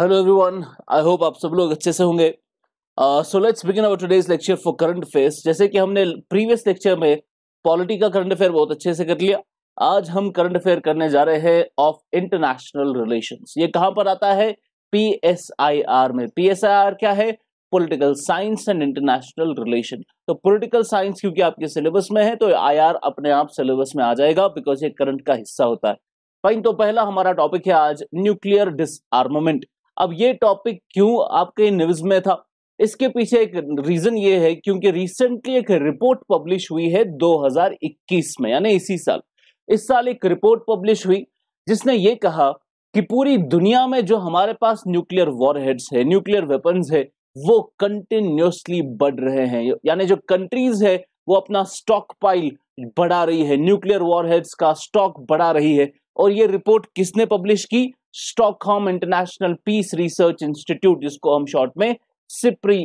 Hello everyone I hope आप सब लोग अच्छे से होंगे so let's begin our today's lecture for current affairs जैसे कि हमने प्रीवियस लेक्चर में पॉलिटी का करंट अफेयर बहुत अच्छे से कर लिया आज हम करंट अफेयर करने जा रहे हैं ऑफ इंटरनेशनल रिलेशंस ये कहाँ पर आता है पी एस आई आर में पी एस आई आर क्या है political science and international relation तो पॉलिटिकल साइंस क्योंकि आपके सिलेबस में है तो आई आर अपने आप सिलेबस में आ जाएगा बिकॉज ये करंट का हिस्सा होता है फाइन तो पहला हमारा टॉपिक है आज न्यूक्लियर डिसआर्मोमेंट अब ये टॉपिक क्यों आपके न्यूज में था इसके पीछे एक रीजन ये है क्योंकि रिसेंटली एक रिपोर्ट पब्लिश हुई है 2021 में यानी इसी साल इस साल एक रिपोर्ट पब्लिश हुई जिसने ये कहा कि पूरी दुनिया में जो हमारे पास न्यूक्लियर वॉरहेड्स है न्यूक्लियर वेपन्स है वो कंटिन्यूसली बढ़ रहे हैं यानी जो कंट्रीज है वो अपना स्टॉक पाइल बढ़ा रही है न्यूक्लियर वॉरहेड्स का स्टॉक बढ़ा रही है और ये रिपोर्ट किसने पब्लिश की stock international peace research institute जिसको हम शॉर्ट में SIPRI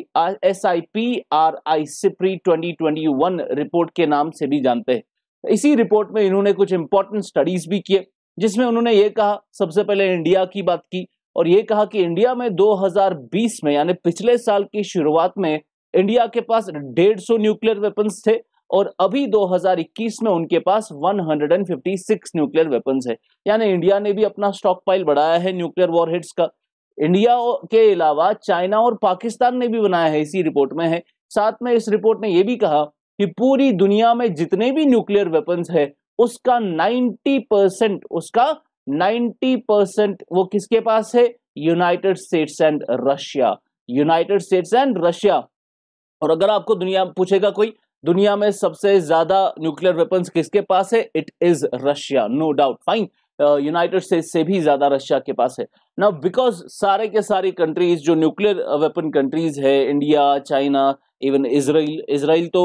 S I P R I SIPRI one report के नाम से भी जानते हैं इसी रिपोर्ट में इन्होंने कुछ इंपॉर्टेंट स्टडीज भी किए जिसमें उन्होंने ये कहा सबसे पहले इंडिया की बात की और ये कहा कि इंडिया में 2020 में यानी पिछले साल की शुरुआत में इंडिया के पास 150 न्यूक्लियर वेपन्स थे और अभी 2021 में उनके पास 156 न्यूक्लियर वेपन्स है यानी इंडिया ने भी अपना स्टॉक पाइल बढ़ाया है न्यूक्लियर वॉरहेड्स का इंडिया के अलावा चाइना और पाकिस्तान ने भी बनाया है इसी रिपोर्ट में है साथ में इस रिपोर्ट ने यह भी कहा कि पूरी दुनिया में जितने भी न्यूक्लियर वेपन्स है उसका नाइन्टी परसेंट उसका नाइन्टी परसेंट वो किसके पास है United States and Russia United States and Russia और अगर आपको दुनिया पूछेगा कोई दुनिया में सबसे ज्यादा न्यूक्लियर वेपन्स किसके पास है it is Russia no doubt fine United States से भी ज्यादा रशिया के पास है ना बिकॉज सारे के सारी कंट्रीज जो न्यूक्लियर वेपन कंट्रीज है India China even Israel Israel तो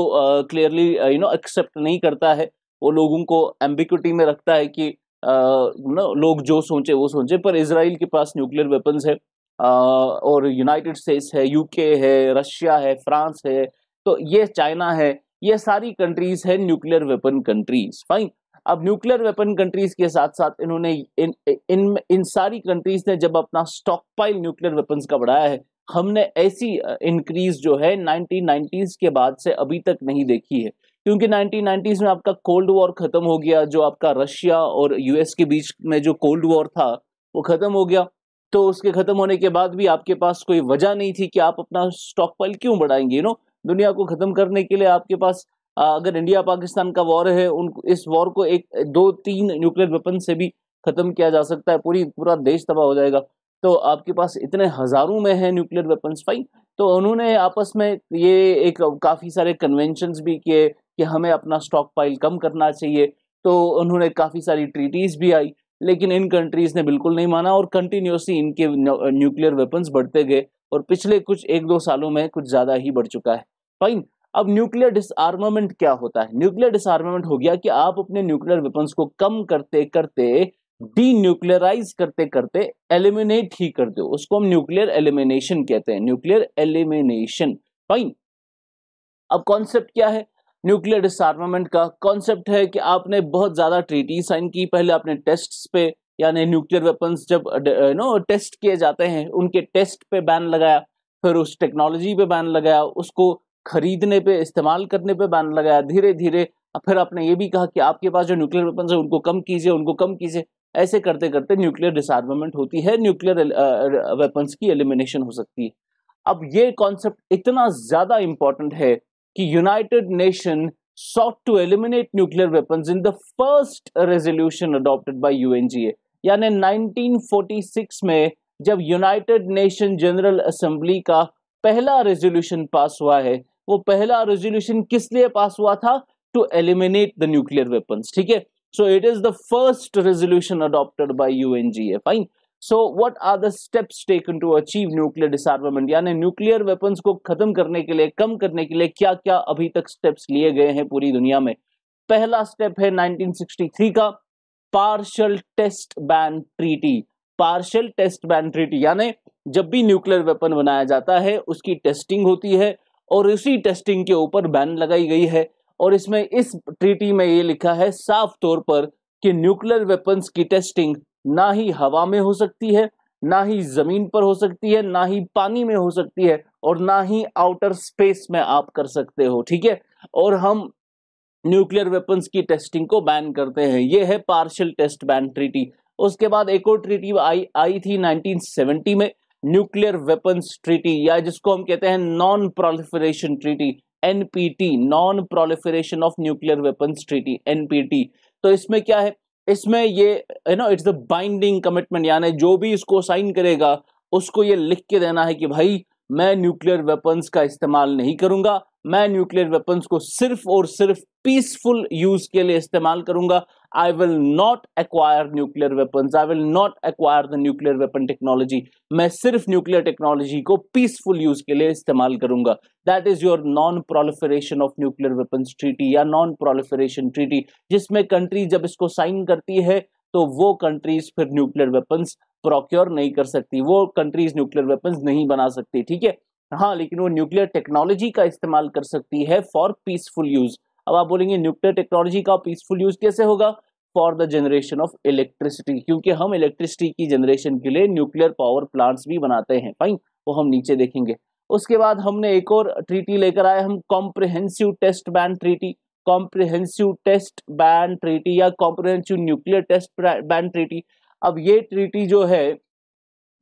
क्लियरली यू नो एक्सेप्ट नहीं करता है वो लोगों को एम्बिक्यूटी में रखता है कि ना uh, लोग जो सोचे वो सोचे पर इसराइल के पास न्यूक्लियर वेपन्स है uh, और यूनाइटेड स्टेट्स है यूके है रशिया है फ्रांस है तो ये चाइना है ये सारी कंट्रीज है न्यूक्लियर वेपन कंट्रीज फाइन अब न्यूक्लियर वेपन कंट्रीज के साथ साथ इन्होंने इन इन इन सारी कंट्रीज ने जब अपना स्टॉकपाइल न्यूक्लियर वेपन का बढ़ाया है हमने ऐसी इंक्रीज जो है नाइनटीन के बाद से अभी तक नहीं देखी है क्योंकि नाइनटीन में आपका कोल्ड वॉर खत्म हो गया जो आपका रशिया और यूएस के बीच में जो कोल्ड वॉर था वो खत्म हो गया तो उसके खत्म होने के बाद भी आपके पास कोई वजह नहीं थी कि आप अपना स्टॉकपाइल क्यों बढ़ाएंगे यू नो दुनिया को ख़त्म करने के लिए आपके पास अगर इंडिया पाकिस्तान का वॉर है उन इस वॉर को एक दो तीन न्यूक्लियर वेपन से भी ख़त्म किया जा सकता है पूरी पूरा देश तबाह हो जाएगा तो आपके पास इतने हज़ारों में है न्यूक्लियर वेपन्स फाइन तो उन्होंने आपस में ये एक काफ़ी सारे कन्वेंशन भी किए कि हमें अपना स्टॉक पाइल कम करना चाहिए तो उन्होंने काफ़ी सारी ट्रीटीज़ भी आई लेकिन इन कंट्रीज़ ने बिल्कुल नहीं माना और कंटिन्यूसली इनके न्यूक्लियर वेपन्स बढ़ते गए और पिछले कुछ एक दो सालों में कुछ ज़्यादा ही बढ़ चुका है फाइन अब न्यूक्लियर डिसआर्मामेंट क्या होता है न्यूक्लियर डिसआर्मामेंट हो गया कि आप अपने न्यूक्लियर वेपन्स को कम करते करते डी न्यूक्लियराइज करते करते एलिमिनेट ही कर दो उसको हम न्यूक्लियर एलिमिनेशन कहते हैं न्यूक्लियर एलिमिनेशन फाइन अब कॉन्सेप्ट क्या है न्यूक्लियर डिसआर्मामेंट का कॉन्सेप्ट है कि आपने बहुत ज़्यादा ट्रीटी साइन की पहले आपने टेस्ट पे यानी न्यूक्लियर वेपन्स जब नो टेस्ट किए जाते हैं उनके टेस्ट पे बैन लगाया फिर उस टेक्नोलॉजी पे बैन लगाया उसको खरीदने पे इस्तेमाल करने पे बैन लगाया धीरे धीरे फिर आपने ये भी कहा कि आपके पास जो न्यूक्लियर वेपन्स है उनको कम कीजिए उनको कम कीजिए ऐसे करते करते न्यूक्लियर डिसआर्मामेंट होती है न्यूक्लियर वेपन्स uh, की एलिमिनेशन हो सकती है अब ये कॉन्सेप्ट इतना ज़्यादा इंपॉर्टेंट है कि United Nation nuclear weapon in the first resolution the first resolution adopted by UNGA. यानी सिक्स में जब यूनाइटेड नेशन जनरल असेंबली का पहला रेजोल्यूशन पास हुआ है वो पहला रेजोल्यूशन किस लिए पास हुआ था to eliminate the nuclear weapon ठीक है so it is the first resolution adopted by U N G A fine so what are the steps taken to achieve nuclear disarmament यानी न्यूक्लियर वेपन को खत्म करने के लिए कम करने के लिए क्या क्या अभी तक स्टेप्स लिए गए हैं पूरी दुनिया में पहला स्टेप है नाइनटीन सिक्सटी थ्री का partial test ban treaty partial test ban treaty यानी जब भी न्यूक्लियर वेपन बनाया जाता है उसकी टेस्टिंग होती है और इसी टेस्टिंग के ऊपर बैन लगाई गई है और इसमें इस ट्रीटी में ये लिखा है साफ तौर पर कि न्यूक्लियर वेपन्स की टेस्टिंग ना ही हवा में हो सकती है ना ही जमीन पर हो सकती है ना ही पानी में हो सकती है और ना ही आउटर स्पेस में आप कर सकते हो ठीक है और हम न्यूक्लियर वेपन्स की टेस्टिंग को बैन करते हैं ये है पार्शियल टेस्ट बैन ट्रीटी उसके बाद एक और ट्रीटी आई आई थी 1970 में न्यूक्लियर वेपन्स ट्रीटी या जिसको हम कहते हैं non proliferation treaty NPT non proliferation of nuclear weapons treaty NPT तो इसमें क्या है इसमें ये you know it's the binding commitment यानी जो भी इसको साइन करेगा उसको ये लिख के देना है कि भाई मैं न्यूक्लियर वेपन्स का इस्तेमाल नहीं करूंगा मैं न्यूक्लियर वेपन्स को सिर्फ और सिर्फ पीसफुल यूज के लिए इस्तेमाल करूंगा I will not acquire nuclear weapons I will not acquire the nuclear weapon technology मैं सिर्फ न्यूक्लियर टेक्नोलॉजी को पीसफुल यूज के लिए इस्तेमाल करूंगा that is your non proliferation of nuclear weapons treaty या नॉन प्रोलिफरेशन ट्रीटी जिसमें कंट्री जब इसको साइन करती है तो वो कंट्रीज फिर न्यूक्लियर वेपन्स प्रोक्योर नहीं कर सकती वो कंट्रीज न्यूक्लियर वेपन्स नहीं बना सकती ठीक है हाँ लेकिन वो न्यूक्लियर टेक्नोलॉजी का इस्तेमाल कर सकती है फॉर पीसफुल यूज अब आप बोलेंगे न्यूक्लियर टेक्नोलॉजी का पीसफुल यूज कैसे होगा for the generation of electricity क्योंकि हम इलेक्ट्रिसिटी की जनरेशन के लिए न्यूक्लियर पावर प्लांट्स भी बनाते हैं फाइन वो हम नीचे देखेंगे उसके बाद हमने एक और ट्रीटी लेकर आए हम comprehensive test ban treaty comprehensive test ban treaty या comprehensive nuclear test ban treaty अब ये ट्रीटी जो है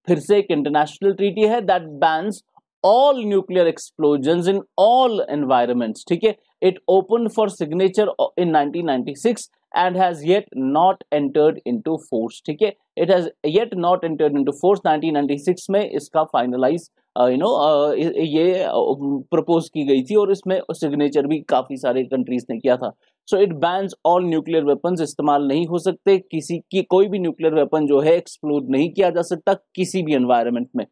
फिर से एक इंटरनेशनल ट्रीटी है that bans all nuclear explosion in all environment ठीक है it open it opened for signature in 1996 and has yet not entered into force ठीक है it has yet not entered into force 1996 में इसका finalise you know ये propose um, की गई थी और इसमें सिग्नेचर भी काफ़ी सारे कंट्रीज ने किया था so it bans all nuclear weapon इस्तेमाल नहीं हो सकते किसी की कोई भी न्यूक्लियर वेपन जो है एक्सप्लोर नहीं किया जा सकता किसी भी एनवायरमेंट में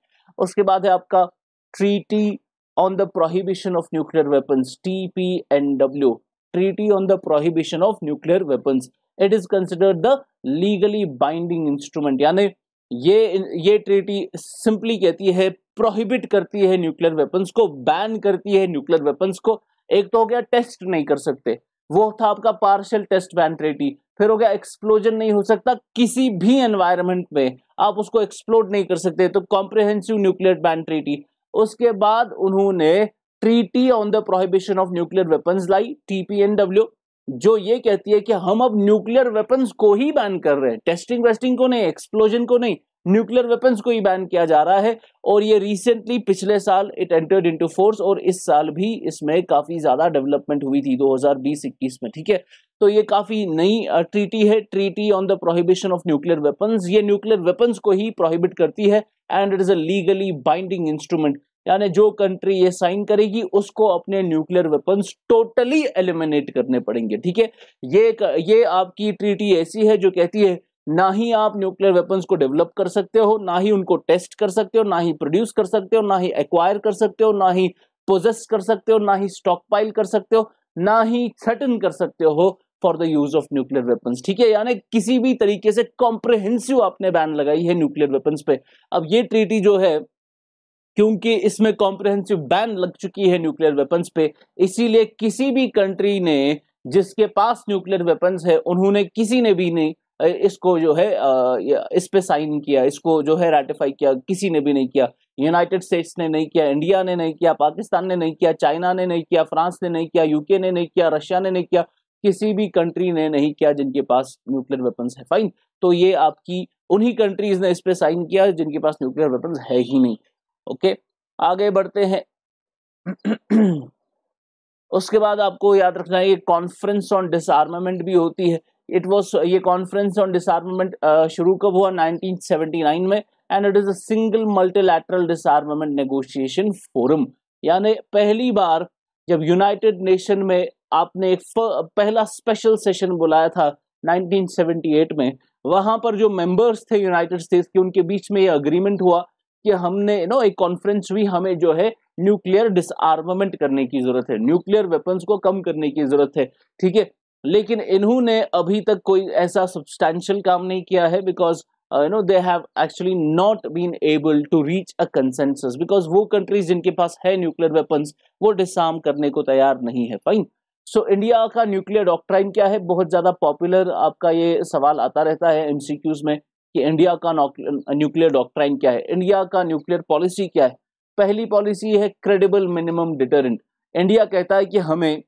उसके बाद है आपका Treaty on the Prohibition of Nuclear Weapons, TPNW, Treaty on the Prohibition of Nuclear Weapons. It is considered the legally binding instrument. यानी ये ये treaty simply कहती है prohibit करती है nuclear weapons को ban करती है nuclear weapons को एक तो हो गया test नहीं कर सकते वो था आपका पार्शियल टेस्ट बैन ट्रेटी फिर हो गया एक्सप्लोजन नहीं हो सकता किसी भी एनवायरनमेंट में आप उसको एक्सप्लोड नहीं कर सकते तो कॉम्प्रिहेंसिव न्यूक्लियर बैन ट्रेटी उसके बाद उन्होंने treaty on the prohibition of nuclear weapons लाई टीपीएनडब्ल्यू जो ये कहती है कि हम अब न्यूक्लियर वेपन्स को ही बैन कर रहे हैं टेस्टिंग वेस्टिंग को नहीं एक्सप्लोजन को नहीं न्यूक्लियर वेपन्स को ही बैन किया जा रहा है और ये रिसेंटली पिछले साल इट एंटर्ड इनटू फोर्स और इस साल भी इसमें काफ़ी ज़्यादा डेवलपमेंट हुई थी 2020-21 में ठीक है तो ये काफ़ी नई ट्रीटी है treaty on the prohibition of nuclear weapons ये न्यूक्लियर वेपन्स को ही प्रोहिबिट करती है and it is a legally binding instrument यानी जो कंट्री ये साइन करेगी उसको अपने न्यूक्लियर वेपन्स टोटली एलिमिनेट करने पड़ेंगे ठीक है ये ये आपकी ट्रीटी ऐसी है जो कहती है ना ही आप न्यूक्लियर वेपन्स को डेवलप कर सकते हो ना ही उनको टेस्ट कर सकते हो ना ही प्रोड्यूस कर सकते हो ना ही एक्वायर कर सकते हो ना ही पोजेस कर सकते हो ना ही स्टॉकपाइल कर सकते हो ना ही थ्रेटन कर सकते हो for the use of nuclear weapons ठीक है यानी किसी भी तरीके से कॉम्प्रिहेंसिव आपने बैन लगाई है न्यूक्लियर वेपन्स पे अब ये ट्रीटी जो है क्योंकि इसमें कॉम्प्रिहेंसिव बैन लग चुकी है न्यूक्लियर वेपन्स पे इसीलिए किसी भी कंट्री ने जिसके पास न्यूक्लियर वेपन्स है उन्होंने किसी ने भी नहीं इसको जो है इस पे साइन किया इसको जो है रेटिफाई किया किसी ने भी नहीं किया यूनाइटेड स्टेट्स ने नहीं किया इंडिया ने नहीं किया पाकिस्तान ने नहीं किया चाइना ने नहीं किया फ्रांस ने नहीं किया यूके ने नहीं किया रशिया ने नहीं किया किसी भी कंट्री ने नहीं किया जिनके पास न्यूक्लियर वेपन्स है फाइन तो ये आपकी उन्हीं कंट्रीज ने इस पे साइन किया जिनके पास न्यूक्लियर वेपन्स है ही नहीं ओके आगे बढ़ते हैं उसके बाद आपको याद रखना है कॉन्फ्रेंस ऑन डिसमेंट भी होती है इट वॉज uh, ये कॉन्फ्रेंस ऑन डिसमेंट शुरू कब हुआ 1979 में and it is a single multilateral disarmament negotiation forum यानी पहली बार जब यूनाइटेड नेशन में आपने एक पहला स्पेशल सेशन बुलाया था 1978 में वहां पर जो मेंबर्स थे यूनाइटेड स्टेट्स के उनके बीच में ये अग्रीमेंट हुआ कि हमने नो एक कॉन्फ्रेंस भी हमें जो है न्यूक्लियर डिसआर्मामेंट करने की जरूरत है न्यूक्लियर वेपन्स को कम करने की जरूरत है ठीक है लेकिन इन्होंने अभी तक कोई ऐसा सब्सटैंशियल काम नहीं किया है because you know they have actually not been able to reach a consensus because वो कंट्रीज जिनके पास है न्यूक्लियर वेपन्स वो डिसार्म करने को तैयार नहीं है फाइन सो इंडिया का न्यूक्लियर डॉक्ट्राइन क्या है बहुत ज़्यादा पॉपुलर आपका ये सवाल आता रहता है एमसीक्यूज में कि इंडिया का न्यूक्लियर डॉक्ट्राइन क्या है इंडिया का न्यूक्लियर पॉलिसी क्या है पहली पॉलिसी है क्रेडिबल मिनिमम डिटरेंट इंडिया कहता है कि हमें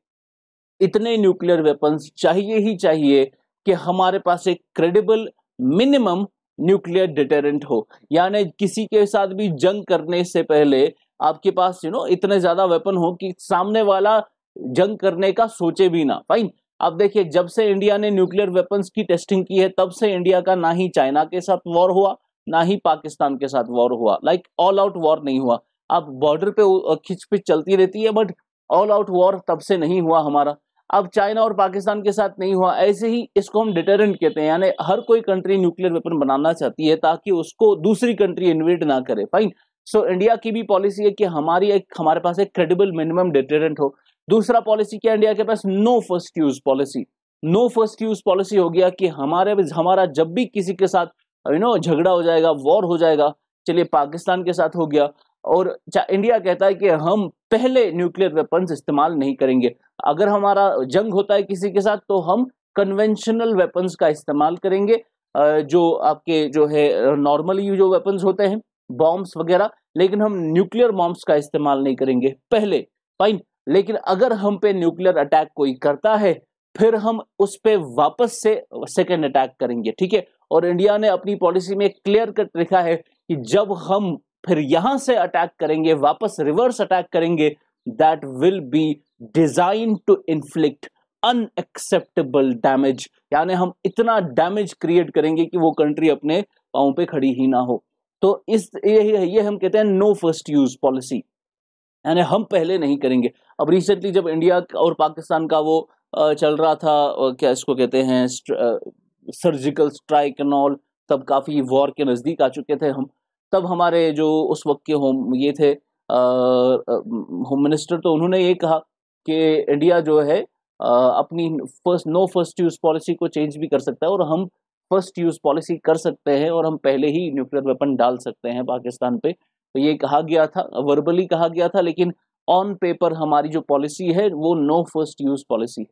इतने न्यूक्लियर वेपन्स चाहिए ही चाहिए कि हमारे पास एक क्रेडिबल मिनिमम न्यूक्लियर डिटेरेंट हो यानी किसी के साथ भी जंग करने से पहले आपके पास यू नो इतने ज्यादा वेपन हो कि सामने वाला जंग करने का सोचे भी ना फाइन अब देखिए जब से इंडिया ने न्यूक्लियर वेपन्स की टेस्टिंग की है तब से इंडिया का ना ही चाइना के साथ वॉर हुआ ना ही पाकिस्तान के साथ वॉर हुआ लाइक ऑल आउट वॉर नहीं हुआ अब बॉर्डर पे खिचपिच चलती रहती है बट ऑल आउट वॉर तब से नहीं हुआ हमारा अब चाइना और पाकिस्तान के साथ नहीं हुआ ऐसे ही इसको हम डिटरेंट कहते हैं यानी हर कोई कंट्री न्यूक्लियर वेपन बनाना चाहती है ताकि उसको दूसरी कंट्री इन्वेट ना करे फाइन सो so, इंडिया की भी पॉलिसी है कि हमारी एक हमारे पास एक क्रेडिबल मिनिमम डिटेरेंट हो दूसरा पॉलिसी क्या इंडिया के पास no first use policy no first use policy हो गया कि हमारे हमारा जब भी किसी के साथ यू नो झगड़ा हो जाएगा वॉर हो जाएगा चलिए पाकिस्तान के साथ हो गया और इंडिया कहता है कि हम पहले न्यूक्लियर वेपन्स इस्तेमाल नहीं करेंगे अगर हमारा जंग होता है किसी के साथ तो हम कन्वेंशनल वेपन्स का इस्तेमाल करेंगे जो आपके जो है नॉर्मली जो वेपन्स होते हैं बॉम्ब्स वगैरह लेकिन हम न्यूक्लियर बॉम्ब्स का इस्तेमाल नहीं करेंगे पहले फाइन लेकिन अगर हम पे न्यूक्लियर अटैक कोई करता है फिर हम उस पर वापस से सेकेंड अटैक करेंगे ठीक है और इंडिया ने अपनी पॉलिसी में क्लियर कट लिखा है कि जब हम फिर यहां से अटैक करेंगे वापस रिवर्स अटैक करेंगे that will be design to inflict unacceptable damage यानी हम इतना डैमेज क्रिएट करेंगे कि वो कंट्री अपने पाँव पे खड़ी ही ना हो तो इस ये, ये हम कहते हैं नो फर्स्ट यूज पॉलिसी यानी हम पहले नहीं करेंगे अब रिसेंटली जब इंडिया और पाकिस्तान का वो चल रहा था क्या इसको कहते हैं सर्जिकल स्ट्राइक एंड ऑल तब काफ़ी वॉर के नज़दीक आ चुके थे हम तब हमारे जो उस वक्त के होम ये थे होम मिनिस्टर तो उन्होंने ये कहा कि इंडिया जो है आ, अपनी first no first use policy को चेंज भी कर सकता है और हम फर्स्ट यूज़ पॉलिसी कर सकते हैं और हम पहले ही न्यूक्लियर वेपन डाल सकते हैं पाकिस्तान पे तो ये कहा गया था वर्बली कहा गया था लेकिन ऑन पेपर हमारी जो पॉलिसी है वो नो फर्स्ट यूज़ पॉलिसी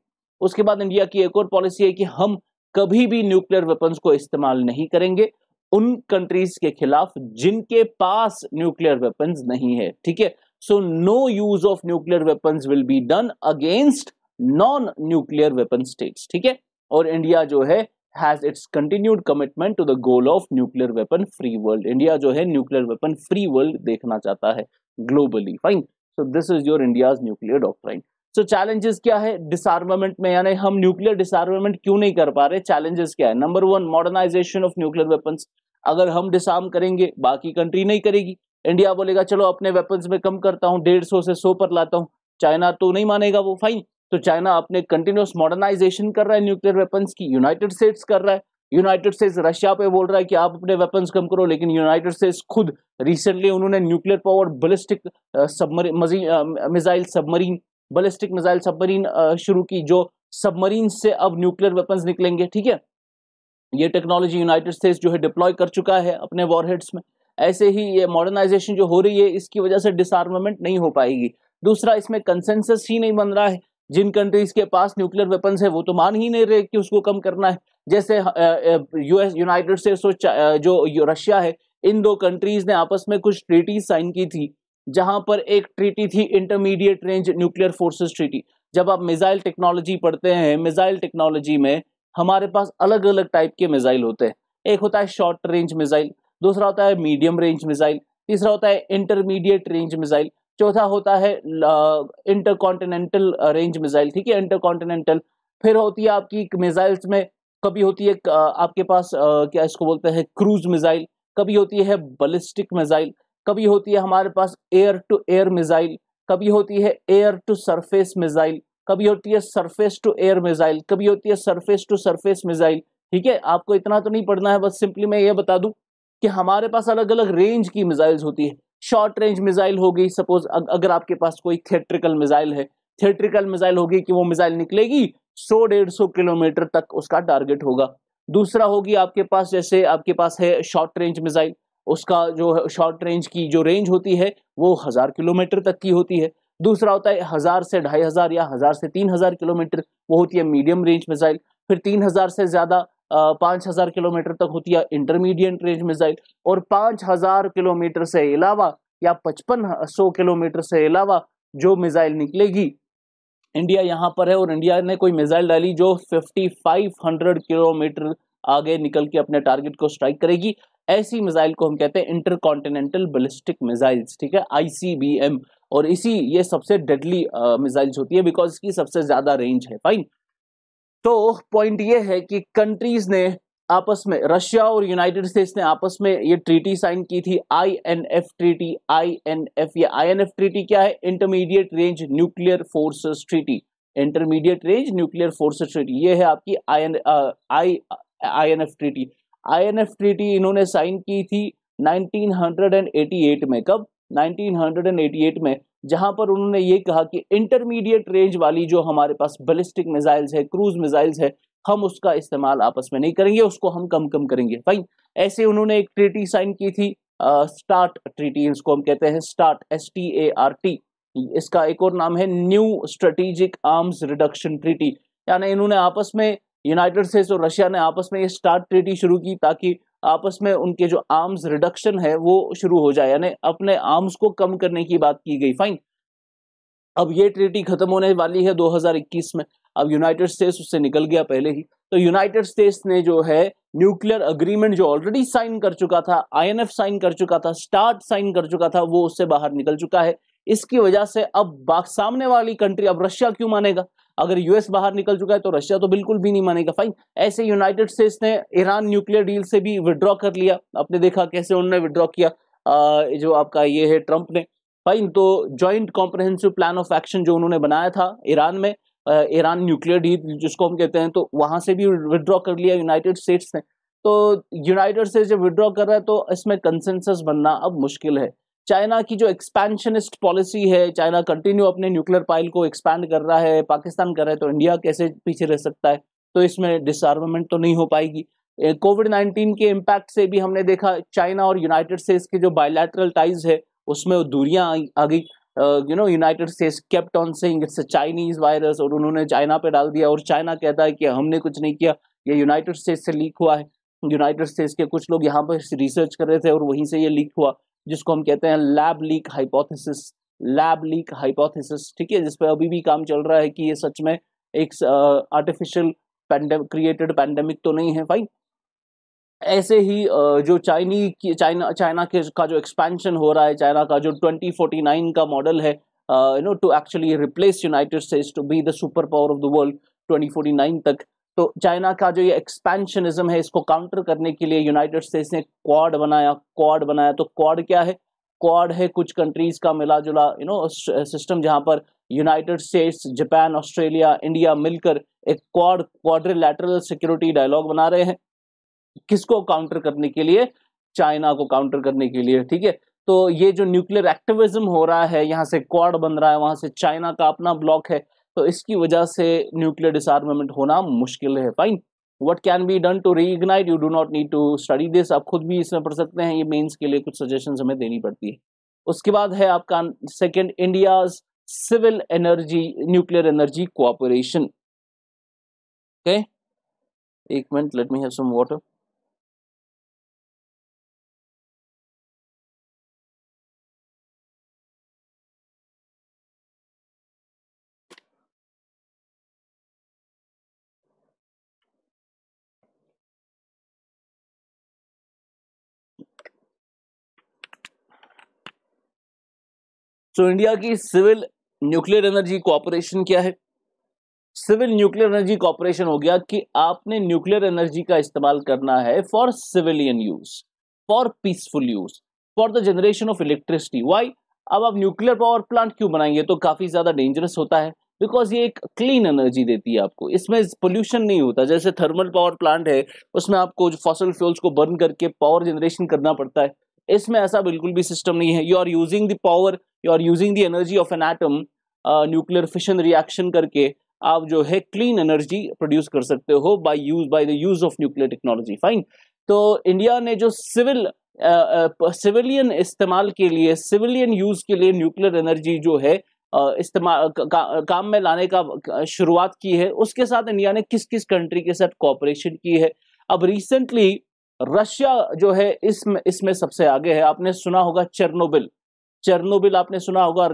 उसके बाद इंडिया की एक और पॉलिसी है कि हम कभी भी न्यूक्लियर वेपन्स को इस्तेमाल नहीं करेंगे उन कंट्रीज के खिलाफ जिनके पास न्यूक्लियर वेपन्स नहीं है ठीक है so no use of nuclear weapons will be done against non nuclear weapon states ठीक है और इंडिया जो है has its continued commitment to the goal of nuclear weapon free world India जो है न्यूक्लियर वेपन फ्री वर्ल्ड देखना चाहता है globally fine so this is your India nuclear doctrine so challenges क्या है डिसमेंट में यानी हम न्यूक्लियर डिसमेंट क्यों नहीं कर पा रहे चैलेंजेस क्या है number one modernisation of nuclear weapons अगर हम डिसार्म करेंगे बाकी कंट्री नहीं करेगी इंडिया बोलेगा चलो अपने वेपन्स में कम करता हूँ डेढ़ सौ से सौ पर लाता हूँ चाइना तो नहीं मानेगा वो फाइन तो चाइना अपने कंटिन्यूस मॉडर्नाइजेशन कर रहा है न्यूक्लियर वेपन्स की यूनाइटेड स्टेट्स कर रहा है यूनाइटेड स्टेट्स रशिया पे बोल रहा है कि आप अपने वेपन्स कम करो लेकिन यूनाइटेड स्टेट्स खुद रिसेंटली उन्होंने nuclear power ballistic missile missile submarine ballistic missile submarine शुरू की जो सबमरीन से अब न्यूक्लियर वेपन्स निकलेंगे ठीक है ये टेक्नोलॉजी यूनाइटेड स्टेट्स जो है डिप्लॉय कर चुका है अपने वॉरहेड्स में ऐसे ही ये मॉडर्नाइजेशन जो हो रही है इसकी वजह से डिसआर्मामेंट नहीं हो पाएगी दूसरा इसमें कंसेंसस ही नहीं बन रहा है जिन कंट्रीज के पास न्यूक्लियर वेपन्स है वो तो मान ही नहीं रहे कि उसको कम करना है जैसे यूएस यूनाइटेड स्टेट्स और जो रशिया है इन दो कंट्रीज ने आपस में कुछ ट्रीटीज साइन की थी जहां पर एक ट्रीटी थी intermediate range nuclear forces treaty जब आप मिसाइल टेक्नोलॉजी पढ़ते हैं मिसाइल टेक्नोलॉजी में हमारे पास अलग अलग टाइप के मिसाइल होते हैं एक होता है शॉर्ट रेंज मिसाइल दूसरा होता है मीडियम रेंज मिसाइल तीसरा होता है इंटरमीडिएट रेंज मिसाइल चौथा होता है इंटर रेंज मिसाइल ठीक है इंटर फिर होती है आपकी मिसाइल्स में कभी होती है आपके पास क्या इसको बोलते हैं क्रूज मिसाइल कभी होती है बलिस्टिक मिसाइल कभी होती है हमारे पास एयर टू एयर मिसाइल कभी होती है एयर टू सरफेस मिसाइल कभी होती है सरफेस टू एयर मिसाइल कभी होती है सरफेस टू सरफेस मिसाइल ठीक है आपको इतना तो नहीं पढ़ना है बस सिंपली मैं ये बता दूं कि हमारे पास अलग अलग रेंज की मिसाइल्स होती है शॉर्ट रेंज मिसाइल हो गई सपोज अगर आपके पास कोई थिएट्रिकल मिसाइल है थिएट्रिकल मिसाइल होगी कि वो मिसाइल निकलेगी सौ डेढ़ सौ किलोमीटर तक उसका टारगेट होगा दूसरा होगी आपके पास जैसे आपके पास है शॉर्ट रेंज मिसाइल उसका जो शॉर्ट रेंज की जो रेंज होती है वो हज़ार किलोमीटर तक की होती है दूसरा होता है हज़ार से ढाई हज़ार या हज़ार से तीन हज़ार किलोमीटर वो होती है मीडियम रेंज मिसाइल फिर तीन हज़ार से ज़्यादा पाँच हज़ार किलोमीटर तक होती है इंटरमीडिएट रेंज मिसाइल और पाँच हज़ार किलोमीटर से अलावा या पचपन सौ किलोमीटर से अलावा जो मिसाइल निकलेगी इंडिया यहाँ पर है और इंडिया ने कोई मिसाइल डाली जो फिफ्टी किलोमीटर आगे निकल के अपने टारगेट को स्ट्राइक करेगी ऐसी मिसाइल को हम कहते हैं इंटर कॉन्टिनेंटल बलिस्टिक मिसाइल्स ठीक है आईसीबीएम और इसी ये सबसे डेडली मिसाइल्स होती है बिकॉज इसकी सबसे ज़्यादा रेंज है फाइन तो पॉइंट ये है कि कंट्रीज ने आपस में रशिया और यूनाइटेड स्टेट्स ने आपस में ये ट्रीटी साइन की थी I N F treaty I N F ये आई एन एफ ट्रीटी क्या है intermediate range nuclear forces treaty intermediate range nuclear forces treaty ये है आपकी I N I I N F treaty F treaty इन्होंने sign की थी 1988 में कब 1988 में जहां पर उन्होंने ये कहा कि इंटरमीडिएट रेंज वाली जो हमारे पास बलिस्टिक मिसाइल्स है क्रूज मिसाइल्स है हम उसका इस्तेमाल आपस में नहीं करेंगे उसको हम कम कम करेंगे फाइन ऐसे उन्होंने एक ट्रीटी साइन की थी स्टार्ट ट्रीटी इसको हम कहते हैं START S T A R T इसका एक और नाम है new strategic arms reduction treaty यानी इन्होंने आपस में यूनाइटेड स्टेट्स और रशिया ने आपस में ये स्टार्ट ट्रीटी शुरू की ताकि आपस में उनके जो आर्म्स रिडक्शन है वो शुरू हो जाए यानी अपने आर्म्स को कम करने की बात की गई फाइन अब ये ट्रीटी खत्म होने वाली है 2021 में अब यूनाइटेड स्टेट्स उससे निकल गया पहले ही तो यूनाइटेड स्टेट्स ने जो है न्यूक्लियर अग्रीमेंट जो ऑलरेडी साइन कर चुका था आई साइन कर चुका था स्टार्ट साइन कर चुका था वो उससे बाहर निकल चुका है इसकी वजह से अब सामने वाली कंट्री अब रशिया क्यों मानेगा अगर यूएस बाहर निकल चुका है तो रशिया तो बिल्कुल भी नहीं मानेगा फाइन ऐसे यूनाइटेड स्टेट्स ने ईरान न्यूक्लियर डील से भी विदड्रॉ कर लिया आपने देखा कैसे उन्होंने विद्रॉ किया जो आपका ये है ट्रंप ने फाइन तो joint comprehensive plan of action जो उन्होंने बनाया था ईरान में ईरान न्यूक्लियर डील जिसको हम कहते हैं तो वहां से भी विद्रॉ कर लिया यूनाइटेड स्टेट्स ने तो यूनाइटेड स्टेट्स जब विदड्रॉ कर रहा है तो इसमें कंसेंसस बनना अब मुश्किल है चाइना की जो एक्सपेंशनिस्ट पॉलिसी है चाइना कंटिन्यू अपने न्यूक्लियर पाइल को एक्सपैंड कर रहा है पाकिस्तान कर रहा है तो इंडिया कैसे पीछे रह सकता है तो इसमें डिसमेंट तो नहीं हो पाएगी कोविड नाइन्टीन के इम्पैक्ट से भी हमने देखा चाइना और यूनाइटेड स्टेट्स के जो बायोलैटरल टाइज है उसमें दूरियाँ आ गई you know United States kept on saying it's a Chinese virus और उन्होंने चाइना पे डाल दिया और चाइना कहता है कि हमने कुछ नहीं किया ये यूनाइटेड स्टेट्स से लीक हुआ है यूनाइटेड स्टेट्स के कुछ लोग यहाँ पर रिसर्च कर रहे थे और वहीं से ये लीक हुआ जिसको हम कहते हैं lab leak hypothesis lab leak hypothesis ठीक है जिस पर अभी भी काम चल रहा है कि ये सच में एक आर्टिफिशियल क्रिएटेड पैंडेमिक तो नहीं है फाइन ऐसे ही जो चाइनी चाइना चाइना के का जो एक्सपेंशन हो रहा है चाइना का जो 2049 का मॉडल है you know to actually replace United States to be the super power of the world 2049 तक तो चाइना का जो ये एक्सपेंशनिज्म है इसको काउंटर करने के लिए यूनाइटेड स्टेट्स ने क्वाड बनाया क्वाड बनाया तो क्वाड क्या है क्वाड है कुछ कंट्रीज का मिला जुला यू नो सिस्टम जहां पर United States Japan Australia India मिलकर एक क्वाड क्वाड्रिलेटरल सिक्योरिटी डायलॉग बना रहे हैं किसको काउंटर करने के लिए चाइना को काउंटर करने के लिए ठीक है तो ये जो न्यूक्लियर एक्टिविज्म हो रहा है यहाँ से क्वाड बन रहा है वहां से चाइना का अपना ब्लॉक है तो इसकी वजह से न्यूक्लियर डिसमेंट होना मुश्किल है fine what can be done to reignite you do not need to study this आप खुद भी इसमें पढ़ सकते हैं ये मेन्स के लिए कुछ सजेशन हमें देनी पड़ती है उसके बाद है आपका second India civil energy nuclear energy cooperation okay एक minute let me have some water so तो इंडिया की सिविल न्यूक्लियर एनर्जी कॉपरेशन क्या है सिविल न्यूक्लियर एनर्जी कॉपरेशन हो गया कि आपने न्यूक्लियर एनर्जी का इस्तेमाल करना है for civilian use for peaceful use for the generation of electricity why अब आप न्यूक्लियर पावर प्लांट क्यों बनाएंगे तो काफी ज्यादा डेंजरस होता है बिकॉज ये एक क्लीन एनर्जी देती है आपको इसमें पोल्यूशन नहीं होता जैसे थर्मल पावर प्लांट है उसमें आपको फॉसल फ्यूल्स को बर्न करके पावर जनरेशन करना पड़ता है इसमें ऐसा बिल्कुल भी सिस्टम नहीं है you are using the power you are using the energy of an atom nuclear fission reaction करके आप जो है क्लीन एनर्जी प्रोड्यूस कर सकते हो by use by the use of nuclear technology fine तो इंडिया ने जो सिविल सिविलियन uh, uh, इस्तेमाल के लिए सिविलियन यूज के लिए न्यूक्लियर एनर्जी जो है uh, इस्तेमाल का, काम में लाने का शुरुआत की है उसके साथ इंडिया ने किस किस कंट्री के साथ कॉपरेशन की है अब रिसेंटली रशिया जो है इसमें इसमें सबसे आगे है आपने सुना होगा चेरनोबिल चेरनोबिल आपने सुना होगा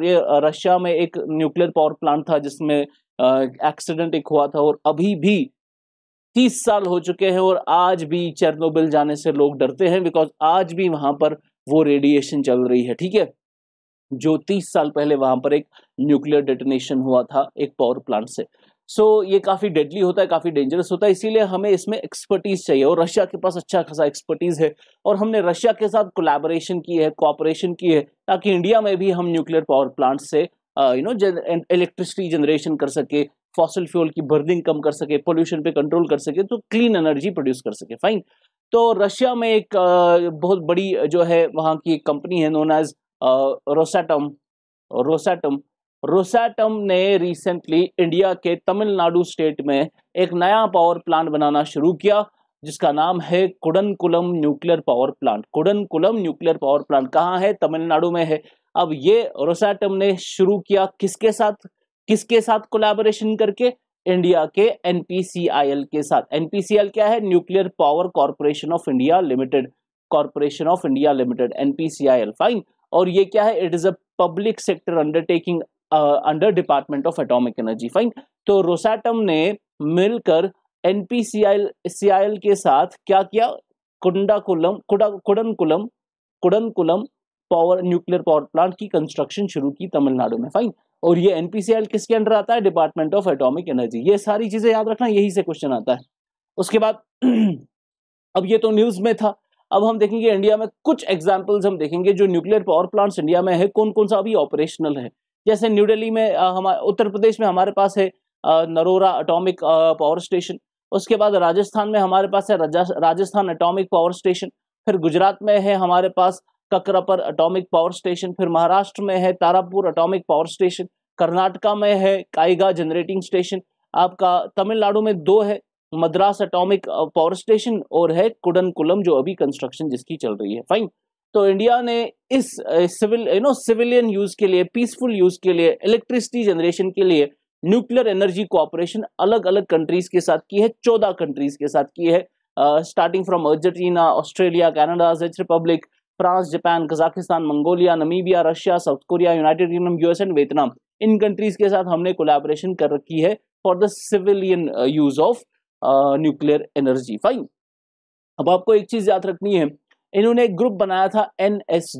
रशिया में एक न्यूक्लियर पावर प्लांट था जिसमें एक्सीडेंट एक हुआ था और अभी भी तीस साल हो चुके हैं और आज भी चेरनोबिल जाने से लोग डरते हैं बिकॉज आज भी वहां पर वो रेडिएशन चल रही है ठीक है जो तीस साल पहले वहां पर एक न्यूक्लियर डेटोनेशन हुआ था एक पावर प्लांट से सो so, ये काफ़ी डेडली होता है काफ़ी डेंजरस होता है इसीलिए हमें इसमें एक्सपर्टीज़ चाहिए और रशिया के पास अच्छा खासा एक्सपर्टीज़ है और हमने रशिया के साथ कोलैबोरेशन की है कॉपरेशन की है ताकि इंडिया में भी हम न्यूक्लियर पावर प्लांट से यू नो इलेक्ट्रिसिटी जनरेशन कर सके फॉसिल फ्यूल की बर्निंग कम कर सके पोल्यूशन पे कंट्रोल कर सके तो क्लीन एनर्जी प्रोड्यूस कर सके फाइन तो रशिया में एक uh, बहुत बड़ी जो है वहाँ की एक कंपनी है नोन एज रोसेटम रोसेटम रोसैटम ने रिसेंटली इंडिया के तमिलनाडु स्टेट में एक नया पावर प्लांट बनाना शुरू किया जिसका नाम है Kudankulam nuclear power plant Kudankulam nuclear power plant कहाँ है तमिलनाडु में है अब ये रोसैटम ने शुरू किया किसके साथ किसके साथ कोलैबोरेशन करके इंडिया के एनपीसीआईएल के साथ एनपीसीएल क्या है nuclear power corporation of India limited corporation of India limited NPCIL fine और ये क्या है it is a public sector undertaking under department of atomic energy fine तो रोसैटम ने मिलकर एनपीसीआई सीआईएल के साथ क्या किया Kudankulam Kudankulam Kudankulam power nuclear power plant की कंस्ट्रक्शन शुरू की तमिलनाडु में फाइन और ये एनपीसीआई किसके अंडर आता है डिपार्टमेंट ऑफ एटॉमिक एनर्जी ये सारी चीजें याद रखना यही से क्वेश्चन आता है उसके बाद अब ये तो न्यूज में था अब हम देखेंगे इंडिया में कुछ एग्जाम्पल्स हम देखेंगे जो न्यूक्लियर पावर प्लांट्स इंडिया में है कौन कौन सा अभी ऑपरेशनल है जैसे न्यू दिल्ली में हमारे उत्तर प्रदेश में हमारे पास है नरोरा अटोमिक पावर स्टेशन उसके बाद राजस्थान में हमारे पास है राजस्थान अटोमिक पावर स्टेशन फिर गुजरात में है हमारे पास ककरापर अटोमिक पावर स्टेशन फिर महाराष्ट्र में है Tarapur atomic power station Karnataka में है काइगा जनरेटिंग स्टेशन आपका तमिलनाडु में दो है मद्रास अटोमिक पावर स्टेशन और है कुडनकुलम जो अभी कंस्ट्रक्शन जिसकी चल रही है फाइन तो इंडिया ने इस civil you know civilian use के लिए पीसफुल यूज के लिए इलेक्ट्रिसिटी जनरेशन के लिए न्यूक्लियर एनर्जी कोऑपरेशन अलग अलग कंट्रीज के साथ की है चौदह कंट्रीज के साथ की है starting from Argentina Australia Canada Czech Republic France Japan Kazakhstan Mongolia Namibia Russia South Korea United Kingdom US and Vietnam इन कंट्रीज के साथ हमने कोलैबोरेशन कर रखी है for the civilian use of nuclear energy fine अब आपको एक चीज याद रखनी है इन्होंने एक ग्रुप बनाया था एन एस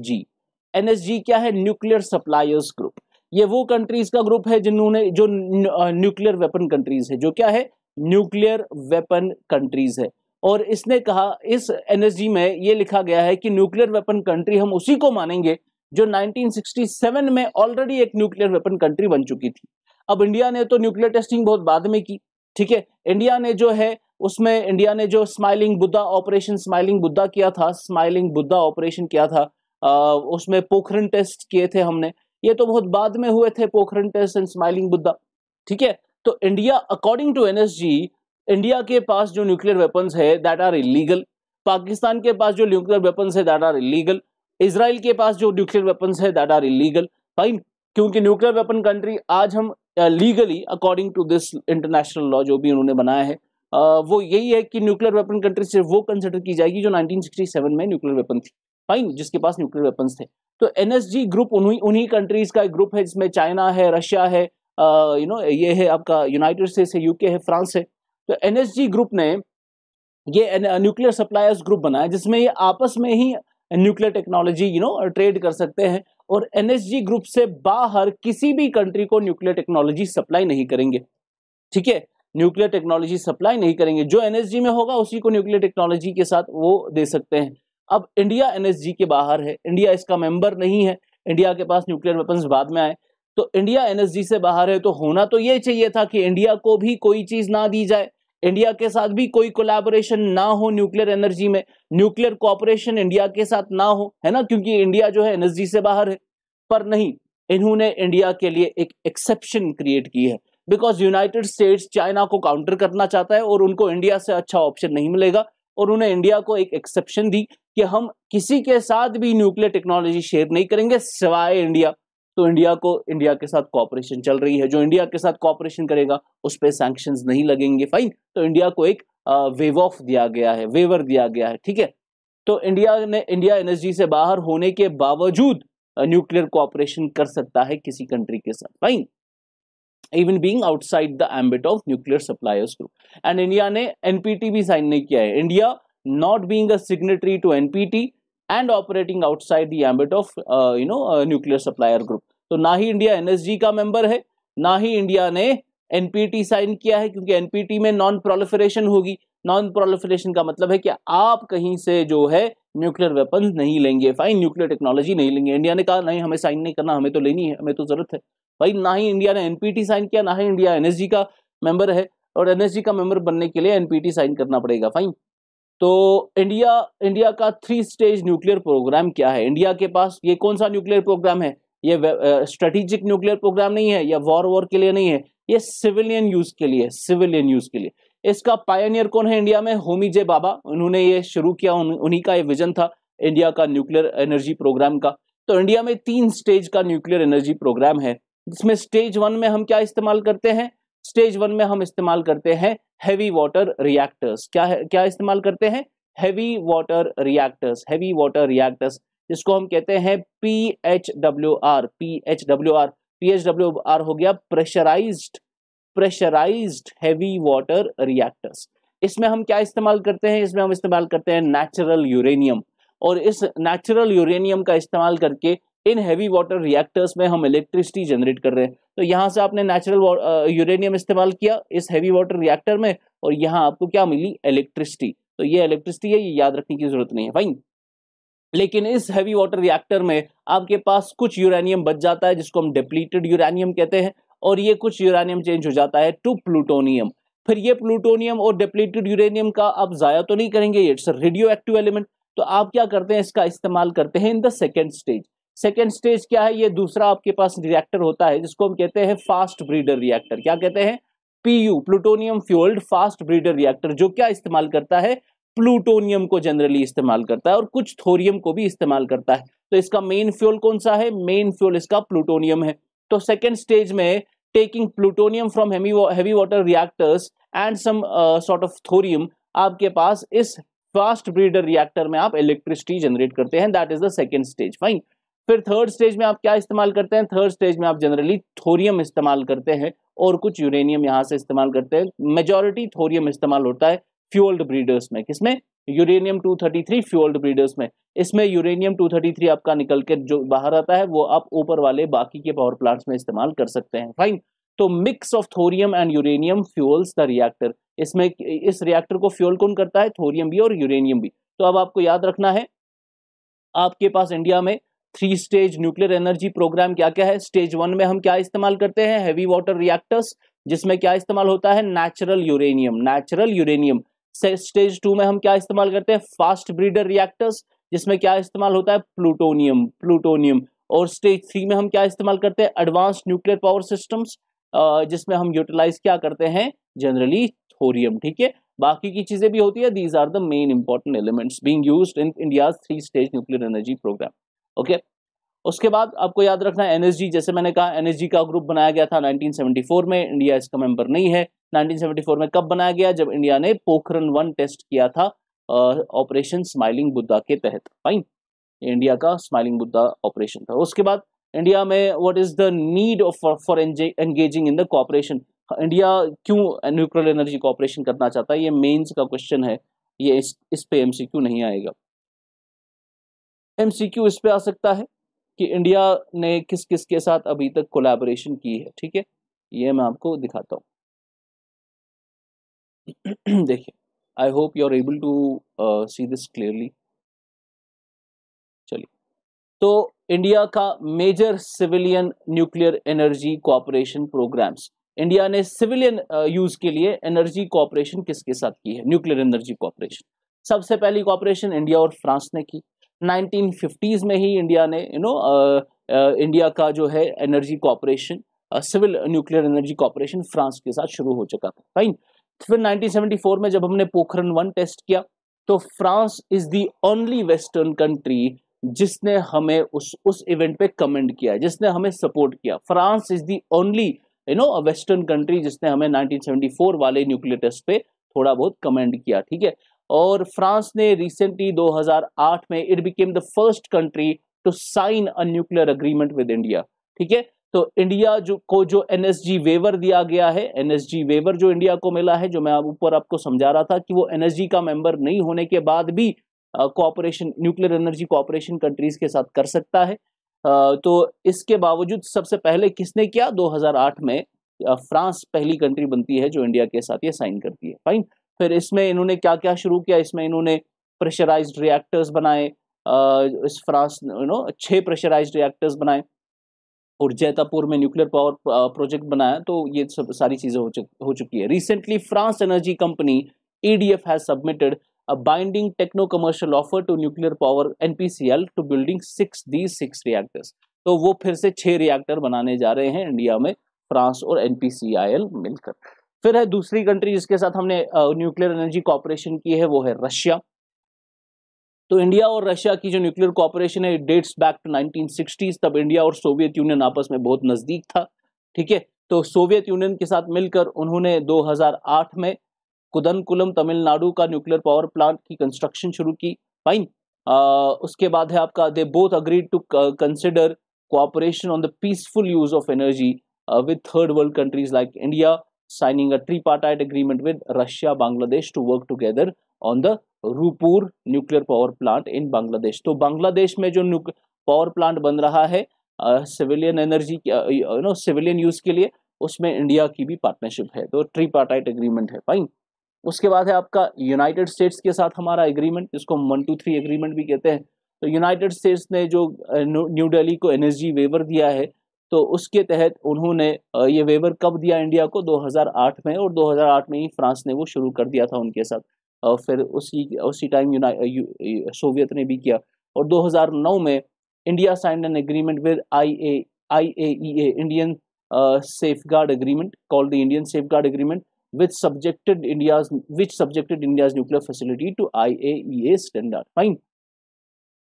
क्या है न्यूक्लियर सप्लायर्स ग्रुप ये वो कंट्रीज का ग्रुप है जिन्होंने जो न्यूक्लियर वेपन कंट्रीज है जो क्या है न्यूक्लियर वेपन कंट्रीज है और इसने कहा इस एनएसजी में ये लिखा गया है कि न्यूक्लियर वेपन कंट्री हम उसी को मानेंगे जो 1967 में ऑलरेडी एक न्यूक्लियर वेपन कंट्री बन चुकी थी अब इंडिया ने तो न्यूक्लियर टेस्टिंग बहुत बाद में की ठीक है इंडिया ने जो है उसमें इंडिया ने जो smiling Buddha operation smiling Buddha किया था स्माइलिंग बुद्धा ऑपरेशन किया था आ, उसमें पोखरन टेस्ट किए थे हमने ये तो बहुत बाद में हुए थे Pokhran test and smiling Buddha ठीक है तो India according to an India के पास जो न्यूक्लियर वेपन्स है दैट आर इलीगल पाकिस्तान के पास जो न्यूक्लियर वेपन्स है दैट आर इलीगल इसराइल के पास जो न्यूक्लियर वेपन्स है दैट आर इलीगल फाइन क्योंकि न्यूक्लियर वेपन कंट्री आज हम legally according to this international law जो भी उन्होंने बनाया है वो यही है कि न्यूक्लियर वेपन कंट्री सिर्फ वो कंसिडर की जाएगी जो 1967 में न्यूक्लियर वेपन थी फाइन जिसके पास न्यूक्लियर वेपन्स थे तो एन ग्रुप उन्हीं उन्हीं कंट्रीज का एक ग्रुप है जिसमें चाइना है रशिया है यू नो ये है आपका यूनाइटेड स्टेट्स है यूके है फ्रांस है तो एन ग्रुप ने ये न्यूक्लियर सप्लायर्स ग्रुप बनाया जिसमें ये आपस में ही nuclear technology you know trade कर सकते हैं और एनएसजी ग्रुप से बाहर किसी भी कंट्री को न्यूक्लियर टेक्नोलॉजी सप्लाई नहीं करेंगे ठीक है न्यूक्लियर टेक्नोलॉजी सप्लाई नहीं करेंगे जो एनएसजी में होगा उसी को न्यूक्लियर टेक्नोलॉजी के साथ वो दे सकते हैं अब इंडिया एनएसजी के बाहर है इंडिया इसका मेंबर नहीं है इंडिया के पास न्यूक्लियर वेपन्स बाद में आए तो इंडिया एनएसजी से बाहर है तो होना तो ये चाहिए था कि इंडिया को भी कोई चीज़ ना दी जाए इंडिया के साथ भी कोई कोलैबोरेशन ना हो न्यूक्लियर एनर्जी में न्यूक्लियर कोऑपरेशन इंडिया के साथ ना हो है ना क्योंकि इंडिया जो है एनर्जी से बाहर है पर नहीं इन्होंने इंडिया के लिए एक एक्सेप्शन क्रिएट की है बिकॉज यूनाइटेड स्टेट्स चाइना को काउंटर करना चाहता है और उनको इंडिया से अच्छा ऑप्शन नहीं मिलेगा और उन्हें इंडिया को एक एक्सेप्शन दी कि हम किसी के साथ भी न्यूक्लियर टेक्नोलॉजी शेयर नहीं करेंगे सिवाय इंडिया तो इंडिया को इंडिया के साथ कॉपरेशन चल रही है जो इंडिया के साथ कॉपरेशन करेगा उस पर सैंक्शन नहीं लगेंगे फाइन तो इंडिया को एक वेव ऑफ दिया गया है वेवर दिया गया है ठीक है तो इंडिया ने इंडिया एनर्जी से बाहर होने के बावजूद न्यूक्लियर कॉपरेशन कर सकता है किसी कंट्री के साथ fine even being outside the ambit of nuclear suppliers group and India ने एनपीटी भी साइन नहीं किया है India not being a signatory to NPT and operating outside the ambit of you know nuclear supplier group तो ना ही India NSG का member है ना ही इंडिया ने एनपीटी साइन किया है क्योंकि एनपीटी में नॉन प्रोलिफरेशन होगी नॉन प्रोलिफरेशन का मतलब है कि आप कहीं से जो है न्यूक्लियर वेपन नहीं लेंगे फाइन न्यूक्लियर टेक्नोलॉजी नहीं लेंगे इंडिया ने कहा नहीं हमें साइन नहीं करना हमें तो लेनी है हमें तो जरूरत है भाई ना ही इंडिया ने एनपीटी साइन किया ना ही इंडिया एनएसजी का मेंबर है और एनएसजी का मेंबर बनने के लिए एनपीटी साइन करना पड़ेगा फाइन तो इंडिया इंडिया का थ्री स्टेज न्यूक्लियर प्रोग्राम क्या है इंडिया के पास ये कौन सा न्यूक्लियर प्रोग्राम है ये स्ट्रेटेजिक न्यूक्लियर प्रोग्राम नहीं है या वॉर वॉर के लिए नहीं है ये सिविलियन यूज के लिए सिविलियन यूज के लिए इसका पायनियर कौन है इंडिया में होमी जे बाबा उन्होंने ये शुरू किया उन्हीं का ये विजन था इंडिया का न्यूक्लियर एनर्जी प्रोग्राम का तो इंडिया में तीन स्टेज का न्यूक्लियर एनर्जी प्रोग्राम है जिसमें स्टेज वन में हम क्या इस्तेमाल करते हैं स्टेज वन में हम इस्तेमाल करते हैं हैवी वाटर रिएक्टर्स क्या है क्या इस्तेमाल करते हैं heavy water reactors heavy water reactors जिसको हम कहते हैं P H W R P H W R P H W R हो गया pressurise pressurise heavy water reactors इसमें हम क्या इस्तेमाल करते हैं इसमें हम इस्तेमाल करते हैं नेचुरल यूरेनियम और इस नेचुरल यूरेनियम का इस्तेमाल करके इन हैवी वाटर रिएक्टर्स में हम इलेक्ट्रिसिटी जनरेट कर रहे हैं तो यहाँ से आपने नेचुरल यूरेनियम इस्तेमाल किया इस हैवी वाटर रिएक्टर में और यहाँ आपको क्या मिली इलेक्ट्रिसिटी तो ये इलेक्ट्रिसिटी है ये याद रखने की जरूरत नहीं है फाइन लेकिन इस हैवी वाटर रिएक्टर में आपके पास कुछ यूरेनियम बच जाता है जिसको हम डिप्लीटेड यूरेनियम कहते हैं और ये कुछ यूरेनियम चेंज हो जाता है टू प्लूटोनियम फिर ये प्लूटोनियम और डिप्लीटेड यूरेनियम का आप ज़ाया तो नहीं करेंगे इट्स रेडियो एक्टिव एलिमेंट तो आप क्या करते हैं इसका इस्तेमाल करते हैं in the second stage second stage क्या है ये दूसरा आपके पास रिएक्टर होता है जिसको हम कहते हैं फास्ट ब्रीडर रिएक्टर क्या कहते हैं PU plutonium fuelled fast breeder reactor जो क्या इस्तेमाल करता है प्लूटोनियम को जनरली इस्तेमाल करता है और कुछ थोरियम को भी इस्तेमाल करता है तो इसका मेन फ्यूल कौन सा है मेन फ्यूल इसका प्लूटोनियम है तो सेकेंड स्टेज में taking plutonium from heavy water reactors and some sort of thorium आपके पास इस फास्ट ब्रीडर रिएक्टर में आप इलेक्ट्रिसिटी जनरेट करते हैं that is the second stage fine फिर थर्ड स्टेज में आप क्या इस्तेमाल करते हैं थर्ड स्टेज में आप जनरली थोरियम इस्तेमाल करते हैं और कुछ यूरेनियम यहाँ से इस्तेमाल करते हैं मेजोरिटी थोरियम इस्तेमाल होता है फ्यूल्ड ब्रीडर्स में किसमें यूरेनियम 233 फ्यूल्ड ब्रीडर्स में इसमें यूरेनियम 233 आपका निकल के जो बाहर आता है वो आप ऊपर वाले बाकी के पावर प्लांट्स में इस्तेमाल कर सकते हैं फाइन तो mix of thorium and uranium fuels the reactor इसमें इस रिएक्टर को फ्यूल कौन करता है थोरियम भी और यूरेनियम भी तो अब आपको याद रखना है आपके पास इंडिया में three stage nuclear energy programme क्या क्या है स्टेज वन में हम क्या इस्तेमाल करते हैं हैवी वाटर रिएक्टर्स जिसमें क्या इस्तेमाल होता है natural uranium natural uranium stage two में हम क्या इस्तेमाल करते हैं फास्ट ब्रीडर रिएक्टर्स जिसमें क्या इस्तेमाल होता है प्लूटोनियम प्लूटोनियम और स्टेज थ्री में हम क्या इस्तेमाल करते हैं एडवांस न्यूक्लियर पावर सिस्टम्स जिसमें हम यूटिलाइज क्या करते हैं जनरली थोरियम ठीक है बाकी की चीजें भी होती है these are the main important elements being used in India three stage nuclear energy programme okay उसके बाद आपको याद रखना एनएसजी जैसे मैंने कहा एनएसजी का ग्रुप बनाया गया था 1974 में इंडिया इसका मेंबर नहीं है 1974 में कब बनाया गया जब इंडिया ने पोखरन वन टेस्ट किया था ऑपरेशन स्माइलिंग बुद्धा के तहत फाइन इंडिया का स्माइलिंग बुद्धा ऑपरेशन था उसके बाद इंडिया में what is the need for engaging in the cooperation India क्यों न्यूक्लियर एनर्जी कॉपरेशन करना चाहता है ये मेन्स का क्वेश्चन है ये इस इस पे एम नहीं आएगा एम इस पे आ सकता है कि इंडिया ने किस किस के साथ अभी तक कोलैबोरेशन की है ठीक है ये मैं आपको दिखाता हूँ देखिए I hope you are able to see this clearly चलिए तो इंडिया का major civilian nuclear energy cooperation programmes India ने सिविलियन यूज uh, के लिए एनर्जी कॉपरेशन किसके साथ की है न्यूक्लियर एनर्जी कॉपरेशन सबसे पहली कॉपरेशन इंडिया और फ्रांस ने की 1950s में ही इंडिया ने यू नो इंडिया का जो है energy cooperation civil nuclear energy cooperation France के साथ शुरू हो चुका था फाइन फिर 1974 में जब हमने पोखरण वन टेस्ट किया तो France is the only western country जिसने हमें उस उस इवेंट पे कमेंट किया जिसने हमें सपोर्ट किया France is the only you know western country जिसने हमें 1974 वाले न्यूक्लियर टेस्ट पे थोड़ा बहुत कमेंट किया ठीक है और फ्रांस ने रिसेंटली 2008 में it became the first country to sign a nuclear agreement with India ठीक है तो इंडिया जो को जो एनएसजी वेवर दिया गया है एनएसजी वेवर जो इंडिया को मिला है जो मैं ऊपर आपको समझा रहा था कि वो एनएसजी का मेंबर नहीं होने के बाद भी cooperation nuclear energy cooperation countries के साथ कर सकता है uh, तो इसके बावजूद सबसे पहले किसने किया 2008 में फ्रांस uh, पहली कंट्री बनती है जो इंडिया के साथ ये साइन करती है फाइन फिर इसमें इन्होंने क्या क्या शुरू किया इसमें इन्होंने प्रेशराइज रिएक्टर्स बनाए इस फ्रांस यू नो छः प्रेशराइज रिएक्टर्स बनाए और जैतापुर में न्यूक्लियर पावर प्रोजेक्ट बनाया तो ये सब सारी चीज़ें हो, हो चुकी है recently France energy company E D F has submitted a binding techno-commercial offer to nuclear power NPCL to building six the six reactors तो वो फिर से छः रिएक्टर बनाने जा रहे हैं इंडिया में फ्रांस और एनपीसीआईएल मिलकर फिर है दूसरी कंट्री जिसके साथ हमने न्यूक्लियर एनर्जी कॉपरेशन की है वो है रशिया तो इंडिया और रशिया की जो न्यूक्लियर कॉपरेशन है डेट्स बैक टू नाइनटीन तब इंडिया और सोवियत यूनियन आपस में बहुत नज़दीक था ठीक है तो सोवियत यूनियन के साथ मिलकर उन्होंने 2008 में कुदनकुलम तमिलनाडु का न्यूक्लियर पावर प्लांट की कंस्ट्रक्शन शुरू की फाइन उसके बाद है आपका they both agreed to consider cooperation on the peaceful use of energy with third world countries like India signing a tripartite agreement with Russia, Bangladesh to work together on the Rooppur nuclear power plant in Bangladesh तो बांग्लादेश में जो power plant बन रहा है civilian energy you know civilian use के लिए उसमें India की भी पार्टनरशिप है तो ट्री पार्टाइट एग्रीमेंट है फाइन उसके बाद है आपका यूनाइटेड स्टेट्स के साथ हमारा एग्रीमेंट जिसको वन टू थ्री एग्रीमेंट भी कहते हैं तो यूनाइटेड स्टेट्स ने जो न्यू दिल्ली को एनर्जी वेवर दिया है तो उसके तहत उन्होंने ये वेवर कब दिया इंडिया को 2008 में और 2008 में ही फ्रांस ने वो शुरू कर दिया था उनके साथ फिर उसी उसी टाइम सोवियत ने भी किया और 2009 में India sign an agreement with I A I A E A Indian safeguard agreement call the Indian safeguard agreement which subjected India nuclear facility to I A E A standard. Fine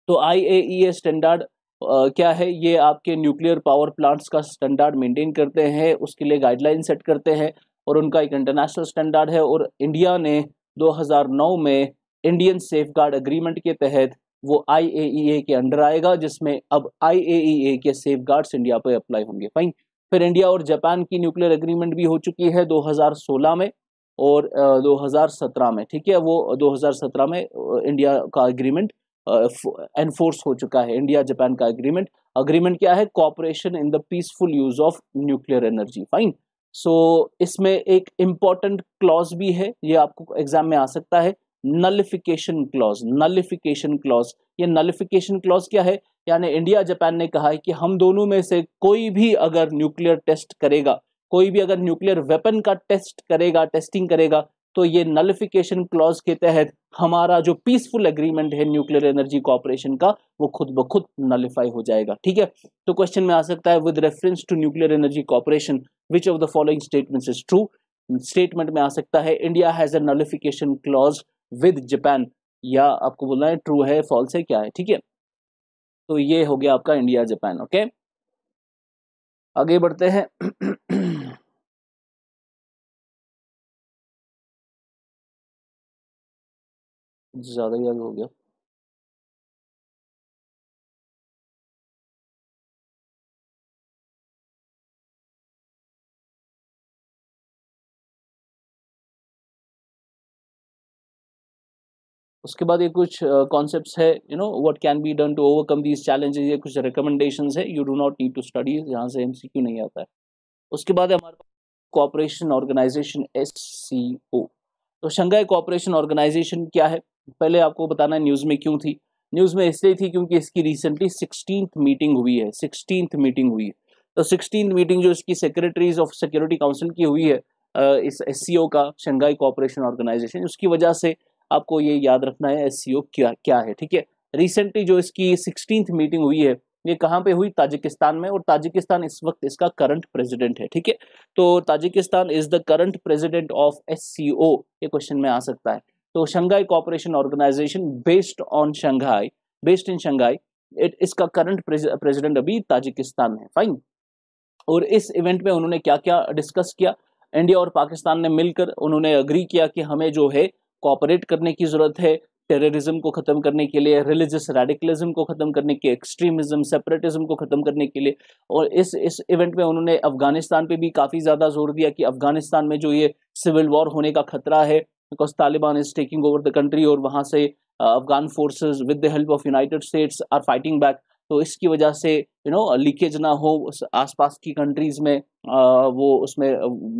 तो A standard क्या है ये आपके nuclear power plants का standard maintain करते हैं उसके लिए गाइडलाइन सेट करते हैं और उनका एक इंटरनेशनल स्टैंडर्ड है और इंडिया ने 2009 में इंडियन सेफ अग्रीमेंट के तहत वो आई e के अंडर आएगा जिसमें अब आई e के सेफ गार्ड्स इंडिया पर अप्लाई होंगे फाइन फिर इंडिया और जापान की न्यूक्लियर अग्रीमेंट भी हो चुकी है 2016 में और uh, 2017 में ठीक है वो 2017 में इंडिया का अग्रीमेंट एनफोर्स हो चुका है इंडिया जापान का अग्रीमेंट अग्रीमेंट क्या है cooperation in the peaceful use of nuclear energy fine so इसमें एक इम्पॉर्टेंट क्लॉज भी है ये आपको एग्जाम में आ सकता है नलिफिकेशन क्लॉज नलिफिकेशन क्लॉज ये नलिफिकेशन क्लॉज क्या है यानी इंडिया जापान ने कहा है कि हम दोनों में से कोई भी अगर न्यूक्लियर टेस्ट करेगा कोई भी अगर न्यूक्लियर वेपन का टेस्ट करेगा टेस्टिंग करेगा तो ये नलिफिकेशन क्लॉज के तहत हमारा जो पीसफुल एग्रीमेंट है न्यूक्लियर एनर्जी कॉपरेशन का वो खुद ब खुद नलिफाई हो जाएगा ठीक है तो क्वेश्चन में आ सकता है with reference to nuclear energy cooperation which of the following statement is true statement में आ सकता है India has a nullification clause with Japan या आपको बोलना है ट्रू है फॉल्स है क्या है ठीक है तो ये हो गया आपका इंडिया जापान ओके आगे बढ़ते हैं ज़्यादा ही आगे हो गया उसके बाद ये कुछ कॉन्सेप्ट्स है you know what can be done to overcome these challenges ये कुछ रिकमेंडेशंस है you do not need to study यहाँ से एमसीक्यू नहीं आता है उसके बाद हमारे पास कॉपरेशन ऑर्गेनाइजेशन एस तो शंघाई कॉपरेशन ऑर्गेनाइजेशन क्या है पहले आपको बताना न्यूज़ में क्यों थी न्यूज़ में इसलिए थी क्योंकि इसकी रिसेंटली सिक्सटीन मीटिंग हुई है सिक्सटीन मीटिंग हुई है तो सिक्सटीन मीटिंग जो इसकी सेक्रेटरीज ऑफ सिक्योरिटी काउंसिल की हुई है इस एस का शंघाई कोऑपरेशन ऑर्गेनाइजेशन उसकी वजह से आपको ये याद रखना है एस क्या क्या है ठीक है रिसेंटली जो इसकी सिक्सटीन मीटिंग हुई है ये कहाँ पे हुई ताजिकिस्तान में और ताजिकिस्तान इस वक्त इसका करंट प्रेसिडेंट है ठीक है तो Tajikistan is the current president of S ये क्वेश्चन में आ सकता है तो Shanghai cooperation organisation based on Shanghai based in Shanghai it इसका करंट प्रेसिडेंट अभी ताजिकिस्तान है फाइन और इस इवेंट में उन्होंने क्या क्या डिस्कस किया इंडिया और पाकिस्तान ने मिलकर उन्होंने अग्री किया कि हमें जो है कॉपरेट करने की ज़रूरत है टेररिज्म को ख़त्म करने के लिए रिलीजियस रेडिकलिज्म को ख़त्म करने के एक्सट्रीमिज्म सेपरेटिज्म को ख़त्म करने के लिए और इस इस इवेंट में उन्होंने अफगानिस्तान पे भी काफ़ी ज़्यादा जोर दिया कि अफगानिस्तान में जो ये सिविल वॉर होने का खतरा है because Taliban is taking over the country और वहाँ से Afghan uh, forces with the help of United States are fighting back तो इसकी वजह से यू नो लीकेज ना हो आसपास की कंट्रीज़ में आ, uh, वो उसमें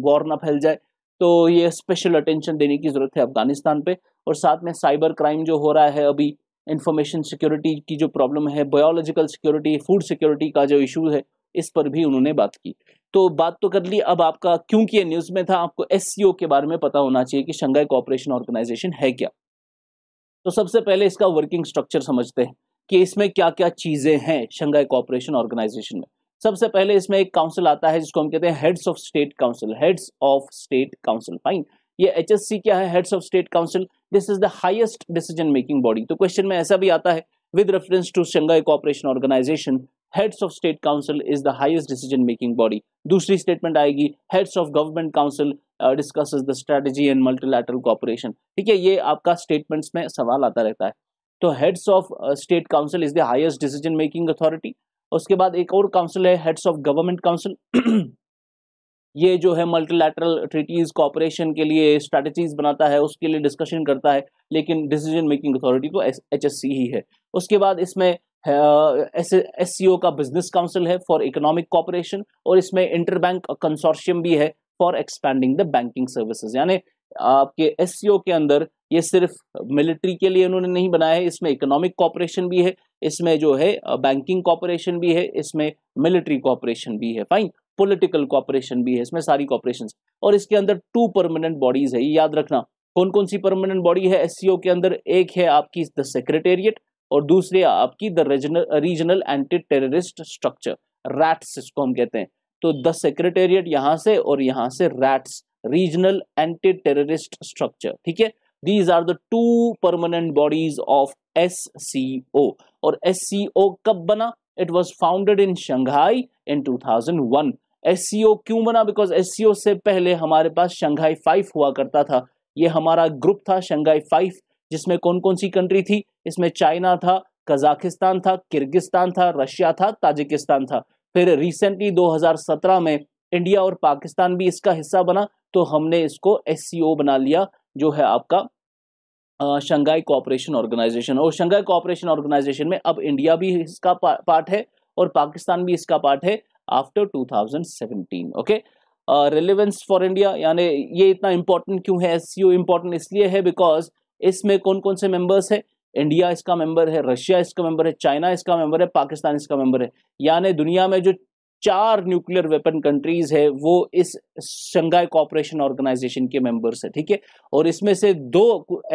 वॉर uh, ना फैल जाए तो ये स्पेशल अटेंशन देने की ज़रूरत है अफगानिस्तान पे और साथ में साइबर क्राइम जो हो रहा है अभी इंफॉर्मेशन सिक्योरिटी की जो प्रॉब्लम है बायोलॉजिकल सिक्योरिटी फूड सिक्योरिटी का जो इशू है इस पर भी उन्होंने बात की तो बात तो कर ली अब आपका क्योंकि ये न्यूज में था आपको एस के बारे में पता होना चाहिए कि शंघाई कॉपरेशन ऑर्गेनाइजेशन है क्या तो सबसे पहले इसका वर्किंग स्ट्रक्चर समझते हैं कि इसमें क्या क्या चीजें हैं शंघाई कॉपरेशन ऑर्गेनाइजेशन में सबसे पहले इसमें एक काउंसिल आता है जिसको हम कहते हैं heads of state council heads of state council fine ये एच क्या है heads of state council this is the highest decision making body तो क्वेश्चन में ऐसा भी आता है with reference to Shanghai cooperation organisation heads of state council is the highest decision making body दूसरी स्टेटमेंट आएगी heads of government council discuss the strategy and multilateral cooperation ठीक है ये आपका स्टेटमेंट्स में सवाल आता रहता है तो heads of state council is the highest decision making authority उसके बाद एक और काउंसिल है हेड्स ऑफ गवर्नमेंट काउंसिल ये जो है मल्टीलैटरल ट्रिटीज कॉपरेशन के लिए स्ट्रैटेजीज बनाता है उसके लिए डिस्कशन करता है लेकिन डिसीजन मेकिंग अथॉरिटी तो एच ही है उसके बाद इसमें एस सी ओ का बिजनेस काउंसिल है फॉर इकोनॉमिक कॉपरेशन और इसमें इंटर बैंक कंसोर्शियम भी है for expanding the banking services यानी आपके एस सी ओ के अंदर ये सिर्फ मिलिट्री के लिए उन्होंने नहीं बनाया है इसमें इकोनॉमिक कॉपरेशन भी है इसमें जो है बैंकिंग कॉपरेशन भी है इसमें मिलिट्री कॉपरेशन भी है फाइन पॉलिटिकल कॉपरेशन भी है इसमें सारी कॉपरेशन और इसके अंदर टू परमानेंट बॉडीज है याद रखना कौन कौन सी परमानेंट बॉडी है एस e के अंदर एक है आपकी द सेक्रेटेरिएट और दूसरे आपकी the regional anti terrorist structure RATS इसको हम कहते हैं तो द सेक्रेटेरिएट यहां से और यहां से RATS regional anti terrorist structure ठीक है these are the two permanent bodies of S और एस कब बना it was founded in Shanghai in two thousand one S C O क्यों बना बिकॉज एस सी ओ से पहले हमारे पास शंघाई फाइव हुआ करता था ये हमारा ग्रुप था शंघाई फाइव जिसमें कौन कौन सी कंट्री थी इसमें चाइना था कजाकिस्तान था किर्गिस्तान था रशिया था ताजिकिस्तान था फिर रिसेंटली 2017 में इंडिया और पाकिस्तान भी इसका हिस्सा बना तो हमने इसको एस बना लिया जो है आपका शंघाई कोऑपरेशन ऑर्गेनाइजेशन और शंघाई कोऑपरेशन ऑर्गेनाइजेशन में अब इंडिया भी इसका पार्ट है और पाकिस्तान भी इसका पार्ट है after 2017 okay relevance for India यानी ये इतना इंपॉर्टेंट क्यों है एस सी इंपॉर्टेंट इसलिए है बिकॉज इसमें कौन कौन से मेंबर्स है इंडिया इसका मेंबर है रशिया इसका मेंबर है चाइना इसका मेंबर है पाकिस्तान इसका मेंबर है यानी दुनिया में जो चार न्यूक्लियर वेपन कंट्रीज है वो इस शंघाई कॉपरेशन ऑर्गेनाइजेशन के मेंबर्स है ठीक है और इसमें से दो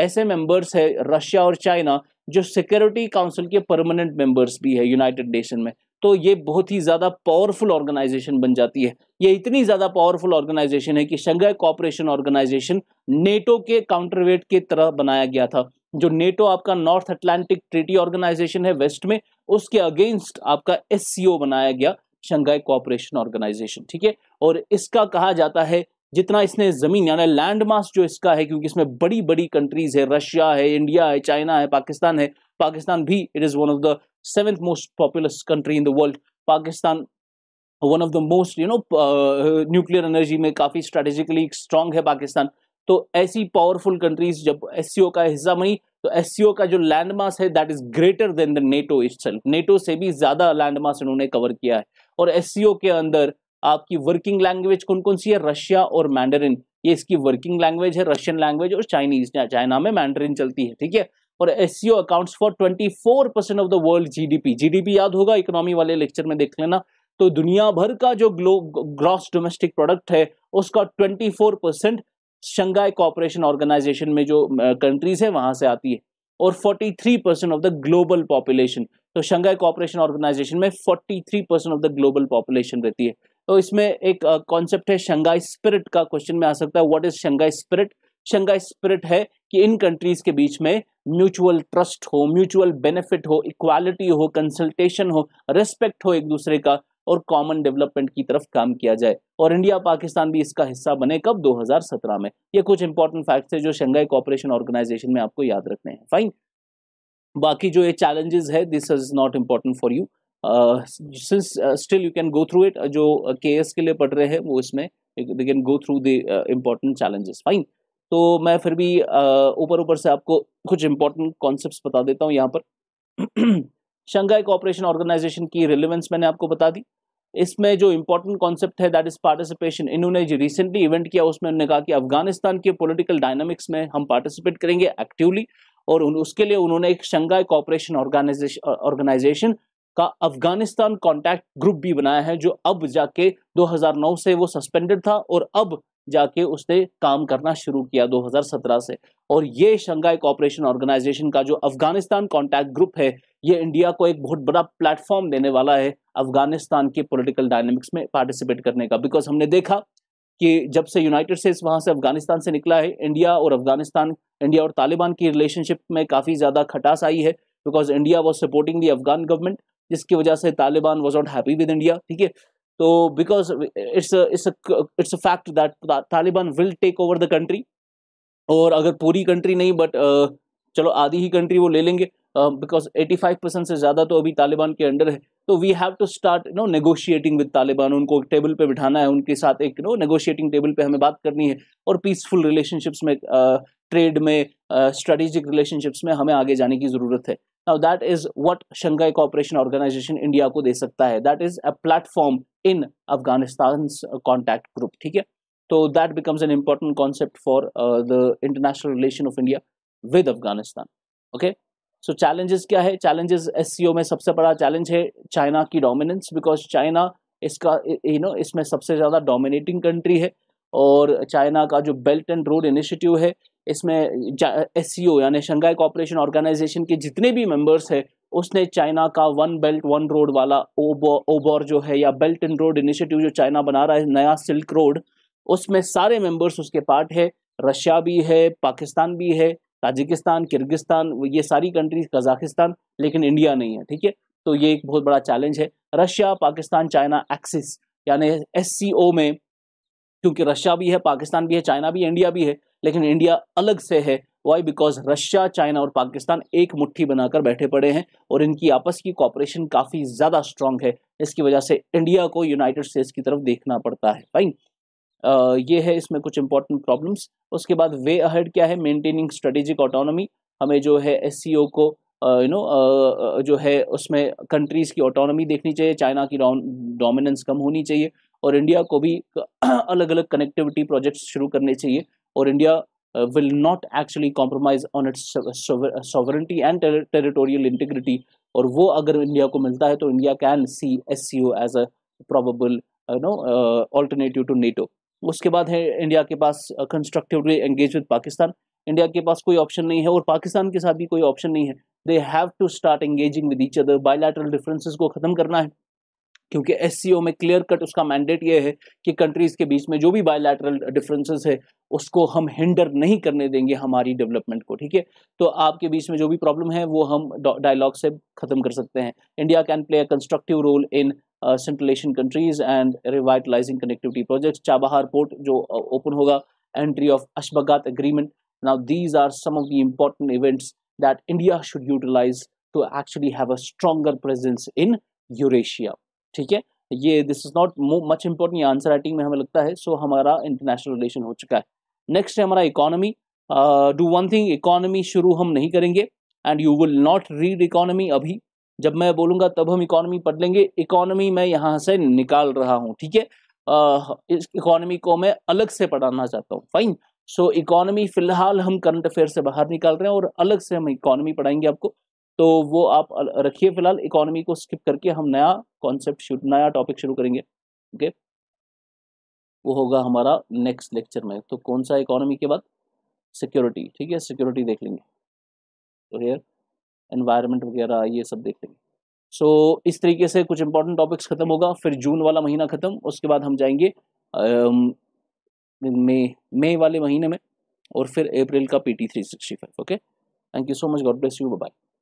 ऐसे मेंबर्स है रशिया और चाइना जो सिक्योरिटी काउंसिल के परमानेंट मेंबर्स भी है यूनाइटेड नेशन में तो ये बहुत ही ज़्यादा पावरफुल ऑर्गेनाइजेशन बन जाती है ये इतनी ज़्यादा पावरफुल ऑर्गेनाइजेशन है कि शंघाई कॉपरेशन ऑर्गेनाइजेशन नेटो के काउंटरवेट की तरह बनाया गया था जो नेटो आपका नॉर्थ अटलांटिक ट्रीटी ऑर्गेनाइजेशन है वेस्ट में उसके अगेंस्ट आपका एस बनाया गया शंघाई कोऑपरेशन ऑर्गेनाइजेशन ठीक है और इसका कहा जाता है जितना इसने ज़मीन यानी लैंड मार्क्स जो इसका है क्योंकि इसमें बड़ी बड़ी कंट्रीज़ है रशिया है इंडिया है चाइना है पाकिस्तान uh, है पाकिस्तान भी it is one of the seventh most populous country in the world Pakistan one of the most you know nuclear energy में काफ़ी स्ट्रेटेजिकली स्ट्रांग है पाकिस्तान तो ऐसी पावरफुल कंट्रीज जब एस का हिस्सा बनी तो एस का जो लैंड है that is greater than the NATO it NATO से भी ज्यादा लैंड इन्होंने कवर किया है और एस के अंदर आपकी वर्किंग लैंग्वेज कौन कौन सी है रशिया और मैंडरिन ये इसकी वर्किंग लैंग्वेज है रशियन लैंग्वेज और चाइनीज चाइना में मैंडरिन चलती है ठीक है और S accounts for twenty percent of the world GDP GDP याद होगा इकोनॉमी वाले लेक्चर में देख लेना तो दुनिया भर का जो ग्लो ग्रॉस डोमेस्टिक प्रोडक्ट है उसका twenty percent Shanghai cooperation organisation में जो कंट्रीज है वहां से आती है और 43 percent of the global population तो शंघाई कॉपरेशन ऑर्गेनाइजेशन में 43 percent of the global population रहती है तो इसमें एक कॉन्सेप्ट है शंघाई स्पिरिट का क्वेश्चन में आ सकता है what is Shanghai spirit Shanghai spirit है कि इन कंट्रीज के बीच में म्यूचुअल ट्रस्ट हो म्यूचुअल बेनिफिट हो इक्वालिटी हो कंसल्टेशन हो रेस्पेक्ट हो एक दूसरे का और कॉमन डेवलपमेंट की तरफ काम किया जाए और इंडिया पाकिस्तान भी इसका हिस्सा बने कब 2017 में ये कुछ इंपॉर्टेंट फैक्ट्स है जो शंघाई कॉपरेशन ऑर्गेनाइजेशन में आपको याद रखने हैं फाइन बाकी जो ये चैलेंजेस है this is not important for you since still you can go through it जो के uh, के लिए पढ़ रहे हैं वो इसमें they can go through the important challenges fine तो मैं फिर भी ऊपर uh, ऊपर से आपको कुछ इंपॉर्टेंट कॉन्सेप्ट बता देता हूँ यहाँ पर शंघाई कॉपरेशन ऑर्गेनाइजेशन की रिलेवेंस मैंने आपको बता दी इसमें जो इंपॉर्टेंट कॉन्सेप्ट है दैट इज पार्टिसिपेशन इन्होंने जो रिसेंटली इवेंट किया उसमें उन्होंने कहा कि अफगानिस्तान के पॉलिटिकल डायनामिक्स में हम पार्टिसिपेट करेंगे एक्टिवली और उन, उसके लिए उन्होंने एक शंघाई कॉपरेशन ऑर्गेनाइजेशन ऑर्गेनाइजेशन का अफगानिस्तान कॉन्टैक्ट ग्रुप भी बनाया है जो अब जाके 2009 से वो सस्पेंडेड था और अब जाके उसने काम करना शुरू किया 2017 से और ये शंघाई कॉपरेशन ऑर्गेनाइजेशन का जो अफगानिस्तान कॉन्टैक्ट ग्रुप है ये इंडिया को एक बहुत बड़ा प्लेटफॉर्म देने वाला है अफगानिस्तान के पॉलिटिकल डायनेमिक्स में पार्टिसिपेट करने का बिकॉज हमने देखा कि जब से यूनाइटेड स्टेट्स वहाँ से अफगानिस्तान से निकला है इंडिया और अफगानिस्तान इंडिया और तालिबान की रिलेशनशिप में काफ़ी ज़्यादा खटास आई है because India was supporting the Afghan government जिसकी वजह से Taliban was not happy with India ठीक है तो because it's it's a fact that Taliban will take over the country और अगर पूरी कंट्री नहीं बट चलो आधी ही कंट्री वो ले लेंगे बिकॉज एटी फाइव परसेंट से ज़्यादा तो अभी तालिबान के अंडर है तो we have to start no negotiating with Taliban उनको एक टेबल पे बिठाना है उनके साथ एक नो नेगोशिएटिंग टेबल पे हमें बात करनी है और पीसफुल रिलेशनशिप्स में ट्रेड uh, में स्ट्रेटेजिक uh, रिलेशनशिप्स में हमें आगे जाने की ज़रूरत है now that is what Shanghai cooperation organisation India को दे सकता है that is a platform in Afghanistan contact group ठीक है तो that becomes an important concept for the international relation of India with Afghanistan okay so so, challenges क्या है challenges S में सबसे बड़ा चैलेंज है चाइना की डोमिनेंस बिकॉज चाइना इसका यू नो इसमें सबसे ज़्यादा डोमिनेटिंग कंट्री है और चाइना का जो बेल्ट एंड रोड इनिशिएटिव है इसमें एस सी ओ यानी शंघाई कॉपरेशन ऑर्गेनाइजेशन के जितने भी मेंबर्स हैं उसने चाइना का वन बेल्ट वन रोड वाला ओबोर ओबोर जो है या बेल्ट एंड रोड इनिशिएटिव जो चाइना बना रहा है नया सिल्क रोड उसमें सारे मेंबर्स उसके पार्ट है रशिया भी है पाकिस्तान भी है ताजिकिस्तान किर्गिस्तान ये सारी कंट्रीज कजाकिस्तान लेकिन इंडिया नहीं है ठीक है तो ये एक बहुत बड़ा चैलेंज है रशिया पाकिस्तान चाइना एक्सिस यानी एस में क्योंकि रशिया भी है पाकिस्तान भी है चाइना भी है इंडिया भी है लेकिन इंडिया अलग से है वाई बिकॉज रशिया चाइना और पाकिस्तान एक मुट्ठी बनाकर बैठे पड़े हैं और इनकी आपस की कॉपरेशन काफ़ी ज़्यादा स्ट्रांग है इसकी वजह से इंडिया को यूनाइटेड स्टेट्स की तरफ देखना पड़ता है फाइन ये है इसमें कुछ इंपॉर्टेंट प्रॉब्लम्स उसके बाद वे अहेड क्या है मेंटेनिंग स्ट्रेटेजिक ऑटोनॉमी हमें जो है एस को यू नो जो है उसमें कंट्रीज़ की ऑटोनॉमी देखनी चाहिए चाइना की डोमिनेंस कम होनी चाहिए और इंडिया को भी अलग अलग कनेक्टिविटी प्रोजेक्ट्स शुरू करने चाहिए और India will not actually compromise on its sovereignty and territorial integrity और वो अगर इंडिया को मिलता है तो India can see S C O as a you know alternative to NATO उसके बाद है इंडिया के पास constructively engage with Pakistan India के पास कोई ऑप्शन नहीं है और पाकिस्तान के साथ भी कोई ऑप्शन नहीं है they have to start engaging with each other bilateral differences को ख़त्म करना है क्योंकि एस में क्लियर कट उसका मैंडेट ये है कि कंट्रीज़ के बीच में जो भी बायोलैटरल डिफरेंसेस है उसको हम हिंडर नहीं करने देंगे हमारी डेवलपमेंट को ठीक है तो आपके बीच में जो भी प्रॉब्लम है वो हम डायलॉग से ख़त्म कर सकते हैं India can play a constructive role in Central Asian countries and revitalising connectivity projects Chabahar port जो ओपन uh, होगा entry of Ashgabat agreement now these are some of the important events that India should utilise to actually have a stronger presence in Eurasia ठीक है ये this is not much important ये answer writing में हमें लगता है so so हमारा international relation हो चुका है नेक्स्ट है हमारा economy do one thing economy शुरू हम नहीं करेंगे and you will not read economy अभी जब मैं बोलूंगा तब हम इकोनॉमी पढ़ लेंगे इकोनॉमी मैं यहाँ से निकाल रहा हूँ ठीक है इस इकोनॉमी को मैं अलग से पढ़ाना चाहता हूँ फाइन सो इकोनॉमी फिलहाल हम करंट अफेयर से बाहर निकाल रहे हैं और अलग से हम इकोनॉमी पढ़ाएंगे आपको तो वो आप रखिए फिलहाल इकोनॉमी को स्किप करके हम नया कॉन्सेप्ट शुरू नया टॉपिक शुरू करेंगे ओके वो होगा हमारा नेक्स्ट लेक्चर में तो कौन सा इकोनॉमी के बाद सिक्योरिटी ठीक है सिक्योरिटी देख लेंगे तो हेयर एनवायरमेंट वगैरह ये सब देख लेंगे सो so, इस तरीके से कुछ इंपॉर्टेंट टॉपिक्स खत्म होगा फिर जून वाला महीना खत्म उसके बाद हम जाएंगे मई मई वाले महीने में और फिर अप्रैल का P T three sixty five okay thank you so much God bless you bye